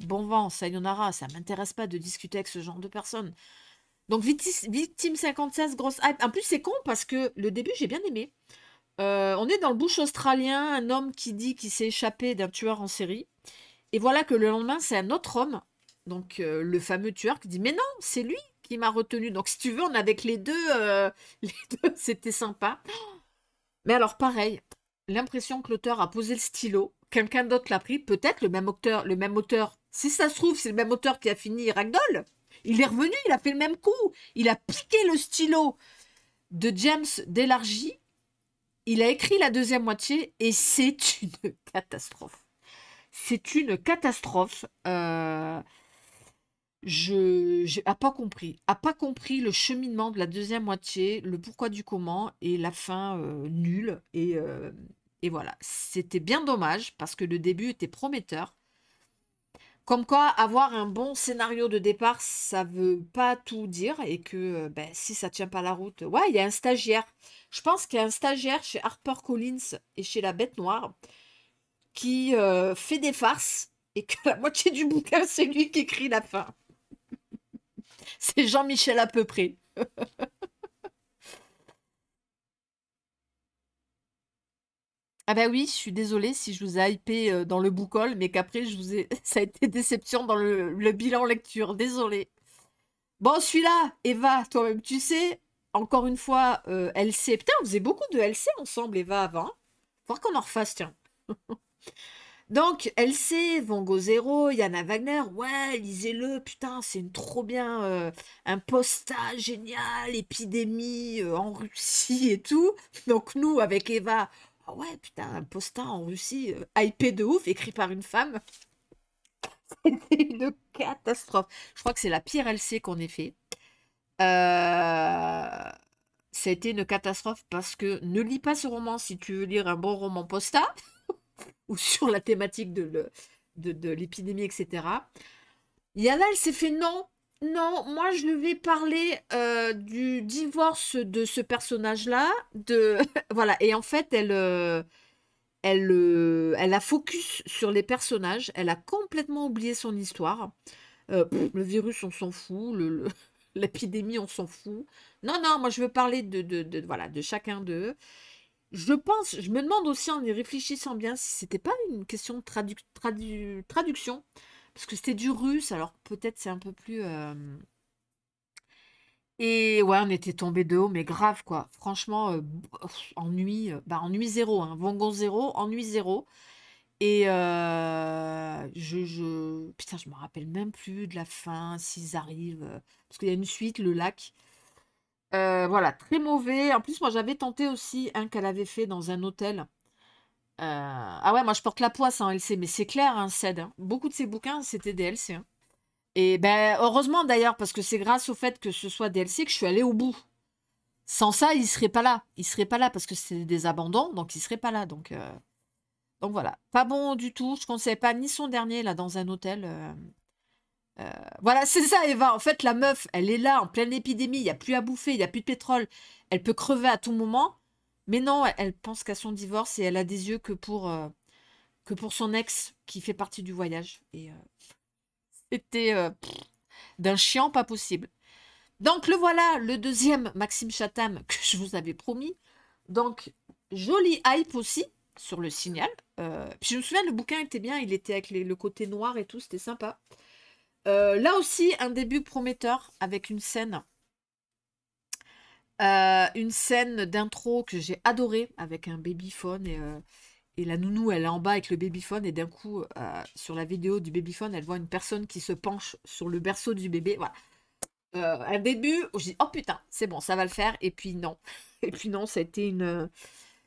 Bon vent, ça sayonara, ça m'intéresse pas de discuter avec ce genre de personnes. Donc victime 56, grosse hype. En plus, c'est con parce que le début, j'ai bien aimé. Euh, on est dans le bush australien, un homme qui dit qu'il s'est échappé d'un tueur en série. Et voilà que le lendemain, c'est un autre homme, donc euh, le fameux tueur, qui dit Mais non, c'est lui qui m'a retenu. Donc si tu veux, on est avec les deux. Euh, *laughs* les deux, c'était sympa. Mais alors, pareil, l'impression que l'auteur a posé le stylo, quelqu'un d'autre l'a pris, peut-être le même auteur, le même auteur si ça se trouve, c'est le même auteur qui a fini Ragdoll. Il est revenu, il a fait le même coup. Il a piqué le stylo de James d'élargi. Il a écrit la deuxième moitié et c'est une *laughs* catastrophe. C'est une catastrophe. Euh, je n'ai pas compris. A pas compris le cheminement de la deuxième moitié, le pourquoi du comment et la fin euh, nulle. Euh, et voilà. C'était bien dommage parce que le début était prometteur. Comme quoi, avoir un bon scénario de départ, ça ne veut pas tout dire et que euh, ben, si ça ne tient pas la route, ouais, il y a un stagiaire. Je pense qu'il y a un stagiaire chez Harper Collins et chez La Bête Noire qui euh, fait des farces et que la moitié du bouquin, c'est lui qui écrit la fin. *laughs* c'est Jean-Michel à peu près. *laughs* Ah bah oui, je suis désolée si je vous ai hypé euh, dans le boucol, mais qu'après je vous ai... *laughs* ça a été déception dans le, bilan lecture, désolée. Bon, celui-là, Eva, toi-même tu sais, encore une fois, euh, LC. Putain, on faisait beaucoup de LC ensemble, Eva, avant. Hein. Faut voir qu'on en refasse, tiens. *laughs* Donc, LC, Vongo Zero, Yana Wagner, ouais, lisez-le, putain, c'est une trop bien, euh, un postage génial, épidémie en Russie et tout. Donc, nous, avec Eva, ah ouais, putain, un postin en Russie, euh, de ouf, écrit par une femme. *laughs* C'était une catastrophe. Je crois que c'est la pire LC qu'on ait fait. Euh... C'était une catastrophe parce que ne lis pas ce roman si tu veux lire un bon roman posta *laughs* ou sur la thématique de l'épidémie, de, de etc. a elle s'est fait non. Non, moi je vais parler euh, du divorce de ce personnage-là. De... *laughs* voilà, et en fait, elle, euh, elle, euh, elle a focus sur les personnages. Elle a complètement oublié son histoire. le virus, on s'en fout. Le, *laughs* l'épidémie, on s'en fout. Non, non, moi je veux parler de, de, voilà, de chacun d'eux. Je pense, je me demande aussi en y réfléchissant bien si c'était pas une question de traduction. Parce que c'était du russe, alors peut-être c'est un peu plus... Euh, Et ouais, on était tombé de haut, mais grave quoi. Franchement, euh, ennui, euh, bah ennui zéro, hein. zéro, ennui zéro. Et je, je, Putain, je me rappelle même plus de la fin, s'ils arrivent. Parce qu'il y a une suite, le lac. voilà, très mauvais. En plus, moi, j'avais tenté aussi un qu'elle avait fait dans un hôtel. Euh, ah ouais, moi je porte la poisse en hein, LC, mais c'est clair, hein, hein, Beaucoup de ces bouquins, c'était des hein. Et ben, heureusement d'ailleurs, parce que c'est grâce au fait que ce soit des que je suis allée au bout. Sans ça, il serait pas là. Il serait pas là parce que c'est des abandons, donc il serait pas là. Euh, donc, voilà. Pas bon du tout. Je conseille pas ni son dernier là dans un hôtel. Euh, voilà, *laughs* c'est ça, Eva. En fait, la meuf, elle est là en pleine épidémie. Il n'y a plus à bouffer, il n'y a plus de pétrole. Elle peut crever à tout moment. Mais non, elle pense qu'à son divorce et elle a des yeux que pour, euh, que pour son ex qui fait partie du voyage. Et euh, c'était euh, d'un chiant pas possible. Donc le voilà, le deuxième Maxime Chatham *laughs* que je vous avais promis. Donc joli hype aussi sur le signal. puis je me souviens, le bouquin était bien, il était avec le côté noir et tout, c'était sympa. là aussi, un début prometteur avec une scène euh, une scène d'intro que j'ai adorée avec un babyphone et, euh, et, la nounou elle est en bas avec le babyphone et d'un coup euh, sur la vidéo du babyphone elle voit une personne qui se penche sur le berceau du bébé. Voilà. un début où je dis oh putain c'est bon ça va le faire et puis non *laughs* et puis non c'était une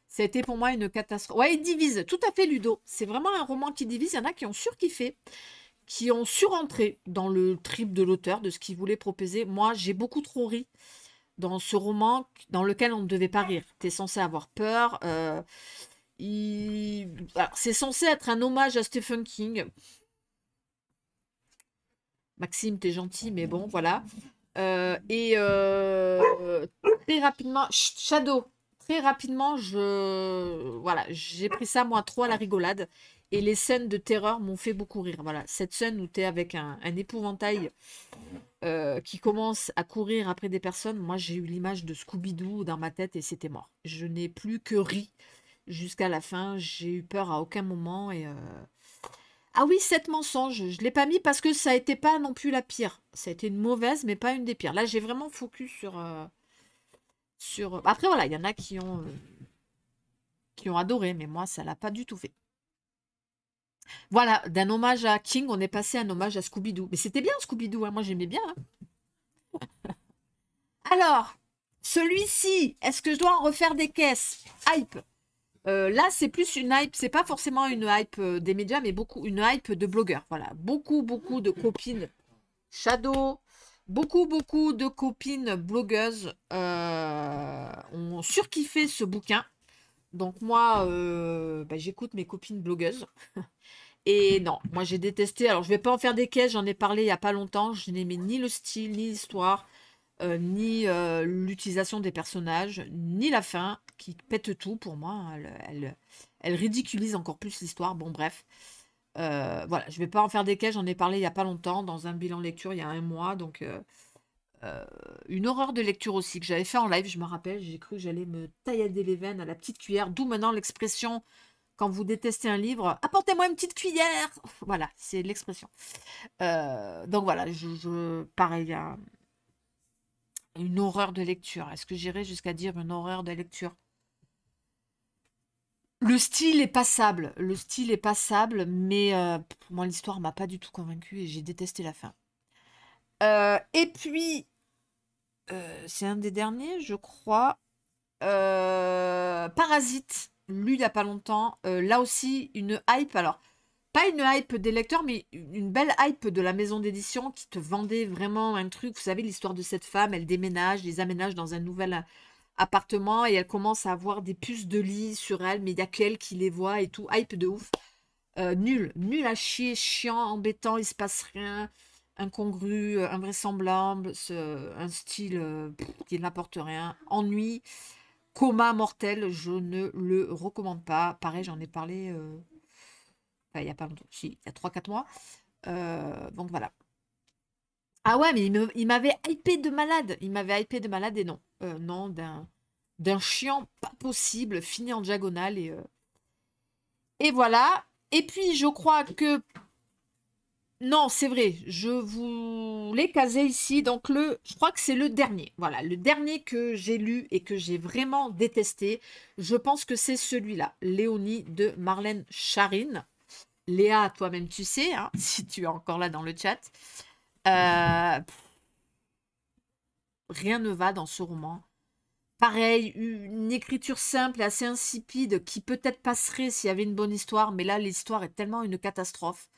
c'était pour moi une catastrophe. Ouais il divise tout à fait Ludo c'est vraiment un roman qui divise il y en a qui ont surkiffé qui ont surentré dans le trip de l'auteur de ce qu'il voulait proposer. Moi j'ai beaucoup trop ri dans ce roman dans lequel on ne devait pas rire. tu es censé avoir peur. Euh, c'est censé être un hommage à Stephen King. Maxime, tu es gentil, mais bon, voilà. Euh, et euh, très rapidement, Shadow, très rapidement, je voilà, j'ai pris ça moi trop à la rigolade. Et les scènes de terreur m'ont fait beaucoup rire. Voilà, cette scène où tu es avec un, un épouvantail euh, qui commence à courir après des personnes, moi j'ai eu l'image de Scooby-Doo dans ma tête et c'était mort. Je n'ai plus que ri jusqu'à la fin. J'ai eu peur à aucun moment. Et euh, Ah oui, cette mensonge, je ne l'ai pas mis parce que ça n'était pas non plus la pire. Ça a été une mauvaise, mais pas une des pires. Là, j'ai vraiment focus sur... Euh, sur... Après, voilà, il y en a qui ont... qui ont adoré, mais moi, ça l'a pas du tout fait. Voilà, d'un hommage à King, on est passé un hommage à Scooby-Doo. Mais c'était bien Scooby-Doo, hein, moi j'aimais bien. Hein. Alors, celui-ci, est-ce que je dois en refaire des caisses Hype. Euh, là, c'est plus une hype, c'est pas forcément une hype euh, des médias, mais beaucoup une hype de blogueurs. Voilà, beaucoup, beaucoup de copines Shadow, beaucoup, beaucoup de copines blogueuses euh, ont surkiffé ce bouquin. Donc moi, euh, bah, j'écoute mes copines blogueuses. *laughs* Et non, moi j'ai détesté. Alors je vais pas en faire des caisses, j'en ai parlé il n'y a pas longtemps. Je n'aimais ni le style, ni l'histoire, euh, ni euh, l'utilisation des personnages, ni la fin, qui pète tout pour moi. Hein. Elle, ridiculise encore plus l'histoire. Bon bref. voilà, je vais pas en faire des caisses, j'en ai parlé il n'y a pas longtemps, dans un bilan lecture il y a un mois. Donc euh, une horreur de lecture aussi que j'avais fait en live, je me rappelle, j'ai cru que j'allais me taillader les veines à la petite cuillère, d'où maintenant l'expression quand vous détestez un livre, apportez-moi une petite cuillère *laughs* Voilà, c'est l'expression. Euh, donc voilà, je, pareil, une horreur de lecture. Est-ce que j'irai jusqu'à dire une horreur de lecture le style est passable, le style est passable, mais euh, pour moi l'histoire m'a pas du tout convaincue et j'ai détesté la fin. Euh, et puis, euh, c'est un des derniers, je crois. Euh, Parasite, lu il n'y a pas longtemps. là aussi, une hype. Alors, pas une hype des lecteurs, mais une belle hype de la maison d'édition qui te vendait vraiment un truc. Vous savez, l'histoire de cette femme, elle déménage, les aménage dans un nouvel appartement et elle commence à avoir des puces de lit sur elle, mais il n'y a qu'elle qui les voit et tout. Hype de ouf. nul, nul à chier, chiant, embêtant, il se passe rien incongru, euh, invraisemblable, ce, un style euh, qui n'apporte rien, ennui, coma mortel, je ne le recommande pas. Pareil, j'en ai parlé euh, il n'y a pas longtemps, il y a 3-4 mois. donc voilà. Ah ouais, mais il m'avait hypé de malade. Il m'avait hypé de malade et non. non, d'un chiant pas possible, fini en diagonale. Et, et voilà. Et puis, je crois que non, c'est vrai, je vous l'ai casé ici. Donc, le, je crois que c'est le dernier. Voilà, le dernier que j'ai lu et que j'ai vraiment détesté. Je pense que c'est celui-là, Léonie de Marlène Charine. Léa, toi-même, tu sais, hein, *laughs* si tu es encore là dans le chat. Euh, rien ne va dans ce roman. Pareil, une écriture simple, assez insipide, qui peut-être passerait s'il y avait une bonne histoire, mais là, l'histoire est tellement une catastrophe.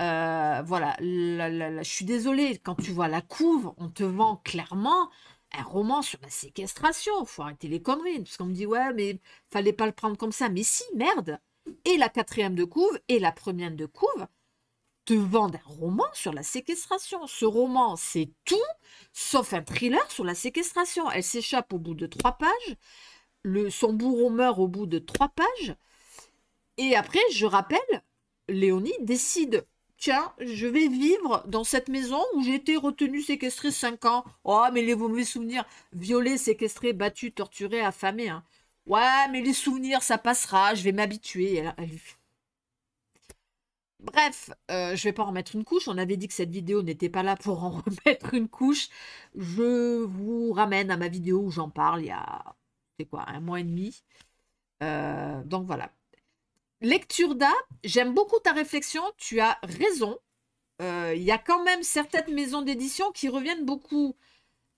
Euh, voilà, je suis désolée, quand tu vois la couve, on te vend clairement un roman sur la séquestration. faut arrêter les conneries. Parce qu'on me dit, ouais, mais fallait pas le prendre comme ça. Mais si, merde Et la quatrième de couve et la première de couve te vendent un roman sur la séquestration. Ce roman, c'est tout sauf un thriller sur la séquestration. Elle s'échappe au bout de trois pages. Le, son bourreau meurt au bout de trois pages. Et après, je rappelle, Léonie décide tiens, je vais vivre dans cette maison où j'ai été retenue séquestrée 5 ans. Oh, mais les mauvais souvenirs, Violée, séquestrée, battue, torturée, affamée. Hein. Ouais, mais les souvenirs, ça passera, je vais m'habituer. Bref, euh, je ne vais pas en remettre une couche. On avait dit que cette vidéo n'était pas là pour en *laughs* remettre une couche. Je vous ramène à ma vidéo où j'en parle il y a, c'est quoi, un mois et demi. Euh, donc voilà. Lecture d'A, j'aime beaucoup ta réflexion, tu as raison. Euh, il y a quand même certaines maisons d'édition qui reviennent beaucoup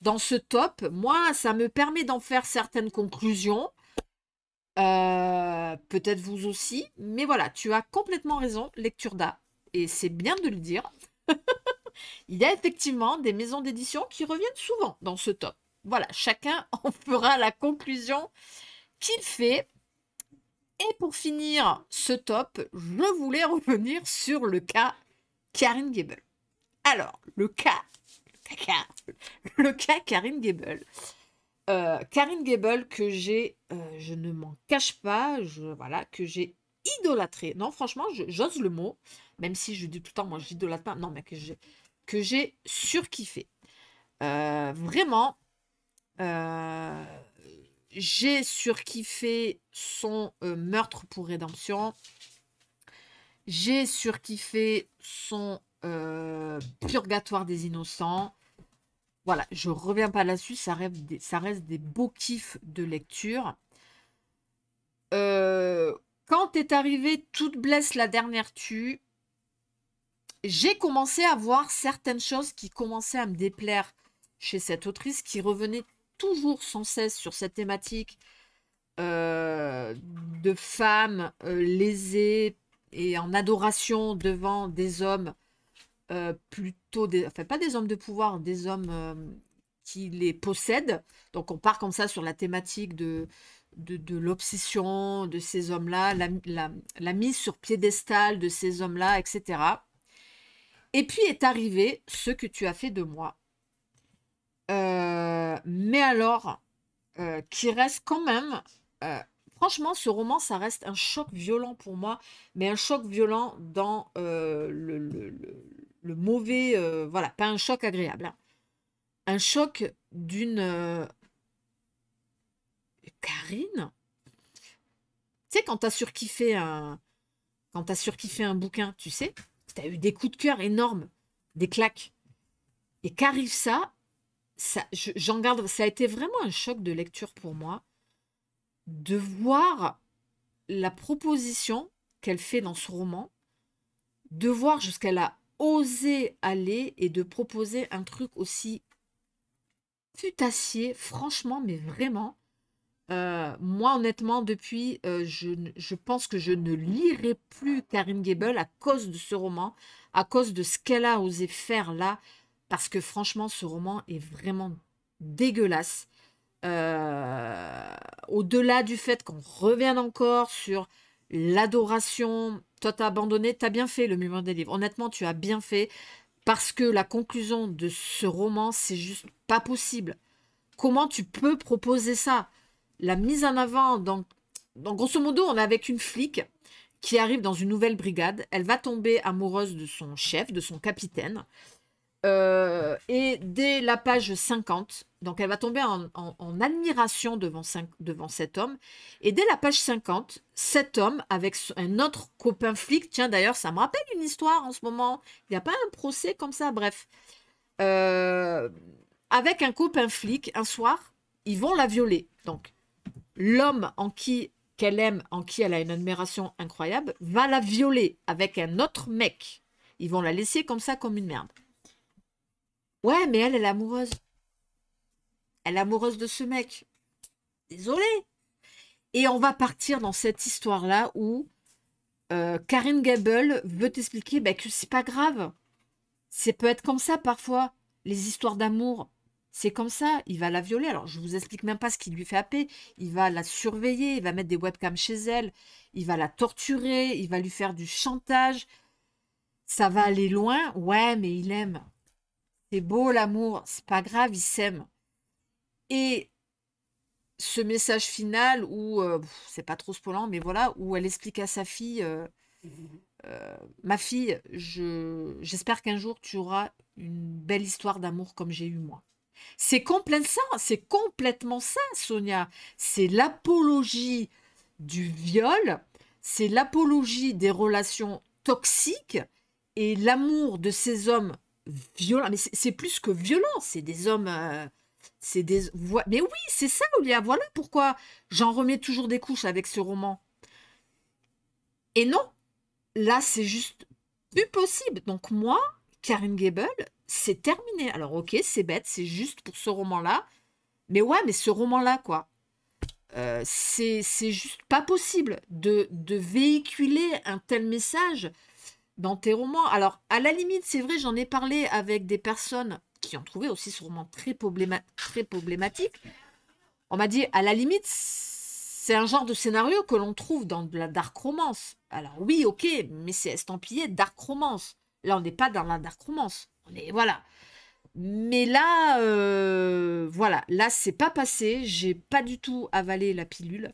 dans ce top. Moi, ça me permet d'en faire certaines conclusions. Euh, peut-être vous aussi. Mais voilà, tu as complètement raison, lecture d'A. Et c'est bien de le dire. *laughs* Il y a effectivement des maisons d'édition qui reviennent souvent dans ce top. Voilà, chacun *laughs* en fera la conclusion qu'il fait. Et pour finir ce top, je voulais revenir sur le cas Karine Gable. Alors, le cas, le cas, le Karine Gable. Euh, Karine Gable que j'ai, euh, je ne m'en cache pas, je, voilà, que j'ai idolâtré. Non, franchement, j'ose le mot, même si je dis tout le temps, moi, j'idolâtre pas. Non, mais que j'ai, que j'ai surkiffé. Euh, vraiment, j'ai surkiffé son euh, meurtre pour rédemption. J'ai surkiffé son euh, purgatoire des innocents. Voilà, je reviens pas là-dessus, ça, reste des beaux kiffs de lecture. Euh, quand est arrivée Toute blesse la dernière tue, j'ai commencé à voir certaines choses qui commençaient à me déplaire chez cette autrice qui revenait toujours sans cesse sur cette thématique euh, de femmes euh, lésées et en adoration devant des hommes euh, plutôt, des, enfin pas des hommes de pouvoir, des hommes qui les possèdent. Donc on part comme ça sur la thématique de, de, l'obsession de ces hommes-là, la mise sur piédestal de ces hommes-là, etc. Et puis est arrivé ce que tu as fait de moi. Euh, mais alors, euh, qui reste quand même euh, franchement, ce roman, ça reste un choc violent pour moi, mais un choc violent dans le, mauvais. voilà, pas un choc agréable. Hein. Un choc d'une. Karine Tu sais, quand t'as surkiffé un. Quand t'as surkiffé un bouquin, tu sais, t'as eu des coups de cœur énormes, des claques. Et qu'arrive ça ça, j'en garde, ça a été vraiment un choc de lecture pour moi de voir la proposition qu'elle fait dans ce roman, de voir jusqu'à a osé aller et de proposer un truc aussi putassier, franchement, mais vraiment. Euh, moi, honnêtement, depuis, euh, je, je, pense que je ne lirai plus Karine Gable à cause de ce roman, à cause de ce qu'elle a osé faire là, parce que franchement, ce roman est vraiment dégueulasse. Euh, au-delà du fait qu'on revienne encore sur l'adoration, toi t'as abandonné, t'as bien fait le moment des livres. Honnêtement, tu as bien fait parce que la conclusion de ce roman, c'est juste pas possible. Comment tu peux proposer ça La mise en avant, donc, donc grosso modo, on est avec une flic qui arrive dans une nouvelle brigade. Elle va tomber amoureuse de son chef, de son capitaine. Euh, et dès la page 50, donc elle va tomber en, admiration devant, devant, cet homme. Et dès la page 50, cet homme, avec un autre copain flic, tiens d'ailleurs, ça me rappelle une histoire en ce moment, il n'y a pas un procès comme ça, bref. Euh, avec un copain flic, un soir, ils vont la violer. Donc, l'homme en qui qu'elle aime, en qui elle a une admiration incroyable, va la violer avec un autre mec. Ils vont la laisser comme ça, comme une merde. Ouais, mais elle, elle est amoureuse. Elle est amoureuse de ce mec. Désolée. Et on va partir dans cette histoire-là où euh, Karine Gable veut t'expliquer bah, que c'est pas grave. C'est peut être comme ça parfois. Les histoires d'amour, c'est comme ça. Il va la violer. Alors, je vous explique même pas ce qui lui fait appeler Il va la surveiller, il va mettre des webcams chez elle, il va la torturer, il va lui faire du chantage. Ça va aller loin. Ouais, mais il aime c'est beau l'amour, c'est pas grave, il s'aiment. Et ce message final où, euh, c'est pas trop spoilant, mais voilà, où elle explique à sa fille, euh, euh, ma fille, je, j'espère qu'un jour tu auras une belle histoire d'amour comme j'ai eu moi. C'est complètement ça, c'est complètement ça, Sonia. C'est l'apologie du viol, c'est l'apologie des relations toxiques et l'amour de ces hommes violent. Mais c'est plus que violent, c'est des hommes. Euh, c'est des. Mais oui, c'est ça, Olia. Voilà pourquoi j'en remets toujours des couches avec ce roman. Et non, là, c'est juste plus possible. Donc, moi, Karine Gable, c'est terminé. Alors, ok, c'est bête, c'est juste pour ce roman-là. Mais ouais, mais ce roman-là, quoi. Euh, c'est juste pas possible de, de véhiculer un tel message dans tes romans. Alors, à la limite, c'est vrai, j'en ai parlé avec des personnes qui ont trouvé aussi ce roman très, très problématique. On m'a dit, à la limite, c'est un genre de scénario que l'on trouve dans la dark romance. Alors oui, ok, mais c'est estampillé dark romance. Là, on n'est pas dans la dark romance. On est, voilà. Mais là, euh, voilà, là, c'est pas passé. J'ai pas du tout avalé la pilule.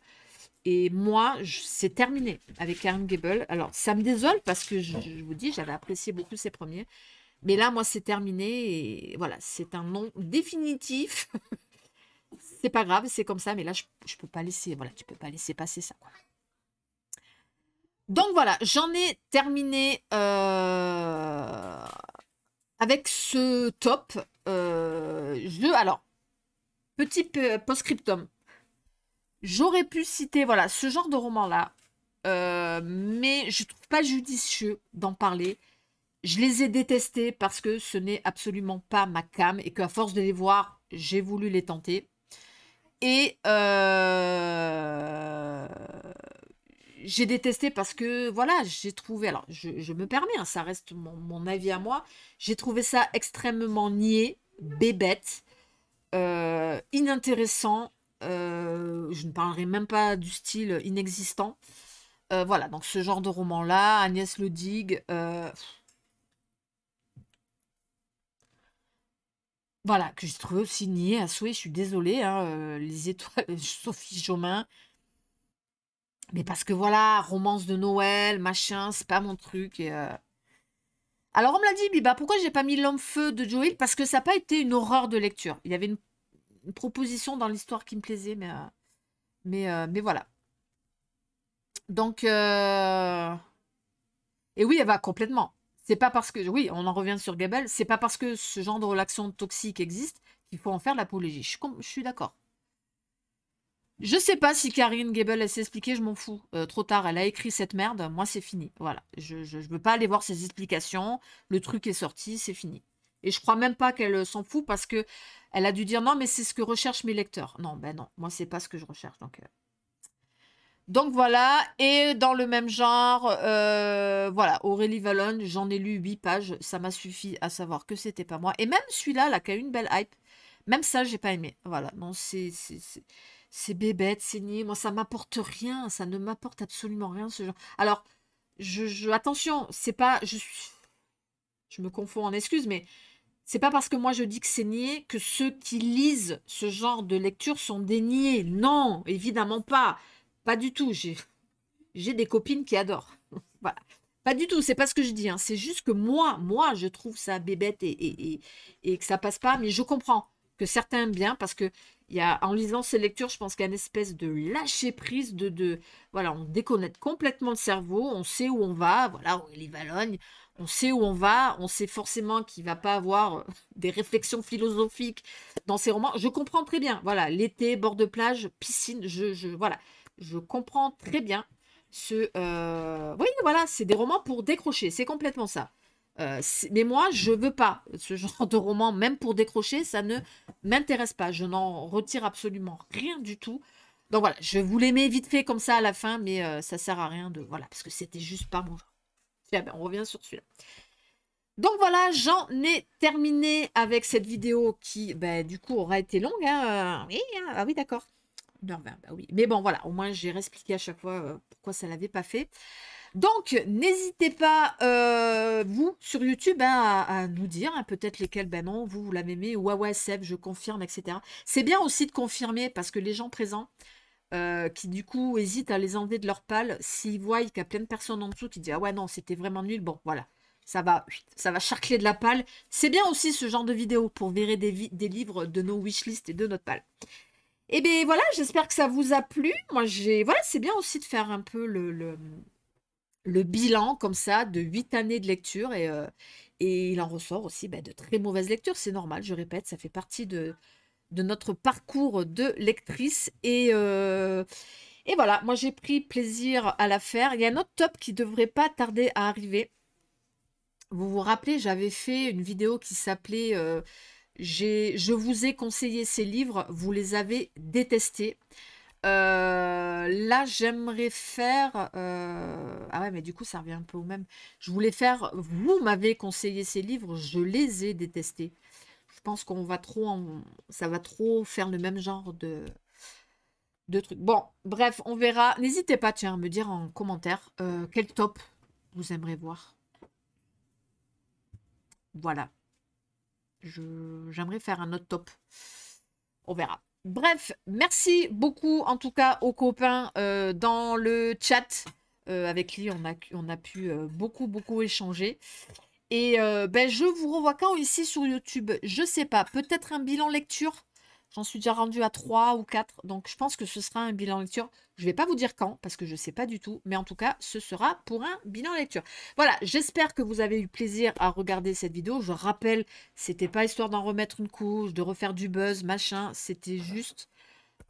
Et moi, c'est terminé avec Karen Gable. Alors, ça me désole parce que je, vous dis, j'avais apprécié beaucoup ses premiers. Mais là, moi, c'est terminé. Et voilà, c'est un nom définitif. *laughs* c'est pas grave, c'est comme ça. Mais là, je, je, peux pas laisser. Voilà, tu peux pas laisser passer ça. Donc voilà, j'en ai terminé euh, avec ce top. Euh, je, alors, petit euh, post-scriptum. J'aurais pu citer, voilà, ce genre de roman-là, euh, mais je trouve pas judicieux d'en parler. Je les ai détestés parce que ce n'est absolument pas ma cam et qu'à force de les voir, j'ai voulu les tenter. Et euh, j'ai détesté parce que, voilà, j'ai trouvé, alors je, me permets, hein, ça reste mon, avis à moi, j'ai trouvé ça extrêmement niais, bébête, euh, inintéressant, je ne parlerai même pas du style inexistant. Euh, voilà, donc ce genre de roman-là, Agnès Le Euh... Voilà, que j'ai trouvé aussi nié à souhait, je suis désolée, hein, euh, les étoiles, *laughs* Sophie Jomain. Mais parce que voilà, romance de Noël, machin, c'est pas mon truc. Euh. Alors on me l'a dit, Biba, pourquoi j'ai pas mis l'homme-feu de Joël Parce que ça n'a pas été une horreur de lecture. Il y avait une, proposition dans l'histoire qui me plaisait, mais... Euh, mais, voilà. Donc, euh, et oui, elle va complètement. C'est pas parce que, oui, on en revient sur Gabel, c'est pas parce que ce genre de relation toxique existe qu'il faut en faire l'apologie. Je, je suis d'accord. Je sais pas si Karine Gable s'est expliqué je m'en fous. Euh, trop tard, elle a écrit cette merde, moi c'est fini. Voilà, je ne veux pas aller voir ses explications, le truc est sorti, c'est fini. Et je crois même pas qu'elle euh, s'en fout parce que elle a dû dire non, mais c'est ce que recherchent mes lecteurs. Non, ben non, moi c'est pas ce que je recherche. Donc, euh. donc voilà. Et dans le même genre, euh, voilà, Aurélie Vallon, j'en ai lu 8 pages. Ça m'a suffi à savoir que c'était pas moi. Et même celui-là, là, qui a une belle hype, même ça, j'ai pas aimé. Voilà, non, c'est. C'est bébête, c'est niais. Moi, ça m'apporte rien. Ça ne m'apporte absolument rien, ce genre. Alors, je, je attention, c'est pas. Je suis je me confonds en excuses, mais c'est pas parce que moi je dis que c'est nié que ceux qui lisent ce genre de lecture sont déniés. Non, évidemment pas. Pas du tout. J'ai des copines qui adorent. *laughs* Pas du tout, c'est pas ce que je dis. Hein. C'est juste que moi, moi, je trouve ça bébête et, et, et, et, que ça passe pas, mais je comprends que certains aiment bien parce que en lisant ces lectures, je pense qu'il y a une espèce de lâcher prise, de, de voilà, on déconnecte complètement le cerveau, on sait où on va, voilà, on est on sait où on va, on sait forcément qu'il va pas avoir euh, *laughs* des réflexions philosophiques dans ces romans. Je comprends très bien, voilà, l'été, bord de plage, piscine, je, je voilà, je comprends très bien ce, euh, oui, voilà, c'est des romans pour décrocher, c'est complètement ça. Euh, mais moi, je veux pas ce genre de roman, même pour décrocher, ça ne m'intéresse pas. Je n'en retire absolument rien du tout. Donc voilà, je vous l'aimais vite fait comme ça à la fin, mais ça euh, ça sert à rien de voilà parce que c'était juste pas bon. Ben, on revient sur celui-là. Donc voilà, j'en ai terminé avec cette vidéo qui, ben, du coup, aura été longue. Hein, euh, oui, hein, ah oui, d'accord. Non, bah oui. Mais bon, voilà, au moins j'ai réexpliqué à chaque fois pourquoi ça l'avait pas fait. Donc, n'hésitez pas, euh, vous, sur YouTube, hein, à, nous dire hein, peut-être lesquels, ben non, vous, vous l'avez aimé, ou ah ouais, je confirme, etc. C'est bien aussi de confirmer parce que les gens présents, euh, qui du coup hésitent à les enlever de leur pale, s'ils voient qu'il y a plein de personnes en dessous qui disent Ah ouais, non, c'était vraiment nul, bon, voilà. Ça va, ça va charcler de la palle C'est bien aussi ce genre de vidéo pour verrer des, livres de nos wishlists et de notre palle Et eh bien voilà, j'espère que ça vous a plu. Moi, j'ai. Voilà, c'est bien aussi de faire un peu le le bilan comme ça de huit années de lecture et, euh, et il en ressort aussi bah, de très mauvaises lectures. C'est normal, je répète, ça fait partie de, de notre parcours de lectrice et, euh, et voilà, moi j'ai pris plaisir à la faire. Il y a un autre top qui devrait pas tarder à arriver. Vous vous rappelez, j'avais fait une vidéo qui s'appelait euh, j'ai Je vous ai conseillé ces livres, vous les avez détestés ». Euh, là, j'aimerais faire... Euh, ah ouais, mais du coup, ça revient un peu au même. Je voulais faire... Vous m'avez conseillé ces livres, je les ai détestés. Je pense qu'on va trop... Ça va trop faire le même genre de... de trucs. Bon, bref, on verra. N'hésitez pas, tiens, à me dire en commentaire euh, quel top vous aimeriez voir. Voilà. J'aimerais faire un autre top. On verra. Bref, merci beaucoup en tout cas aux copains euh, dans le chat. Euh, avec qui on a, on a pu euh, beaucoup, beaucoup échanger. Et ben, je vous revois quand ici sur YouTube Je sais pas, peut-être un bilan lecture J'en suis déjà rendu à 3 ou 4. Donc, je pense que ce sera un bilan lecture. Je ne vais pas vous dire quand, parce que je ne sais pas du tout. Mais en tout cas, ce sera pour un bilan lecture. Voilà, j'espère que vous avez eu plaisir à regarder cette vidéo. Je rappelle, c'était pas histoire d'en remettre une couche, de refaire du buzz, machin. C'était juste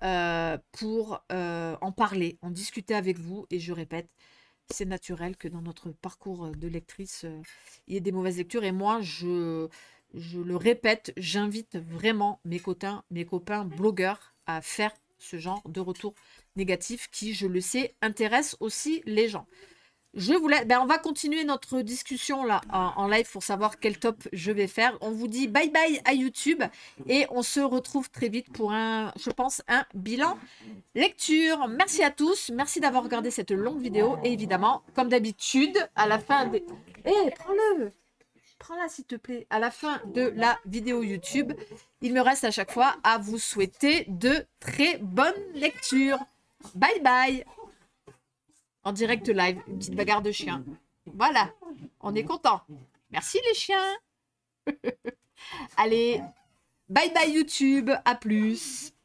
euh, pour euh, en parler, en discuter avec vous. Et je répète, c'est naturel que dans notre parcours euh, de lectrice, il y ait des mauvaises lectures. Et moi, je je le répète, j'invite vraiment mes copains, mes copains blogueurs à faire ce genre de retour négatif qui, je le sais, intéresse aussi les gens. Je voulais, ben, on va continuer notre discussion là en, live pour savoir quel top je vais faire. On vous dit bye bye à YouTube et on se retrouve très vite pour un, je pense, un bilan lecture. Merci à tous, merci d'avoir regardé cette longue vidéo et évidemment, comme d'habitude, à la fin des. Eh, prends-le là s'il te plaît. À la fin de oh. la vidéo YouTube, il me reste à chaque fois à vous souhaiter de très bonnes lectures. Bye bye. En direct live, une petite bagarre de chiens. Voilà, on est content. Merci les chiens. *laughs* Allez, bye bye YouTube, à plus.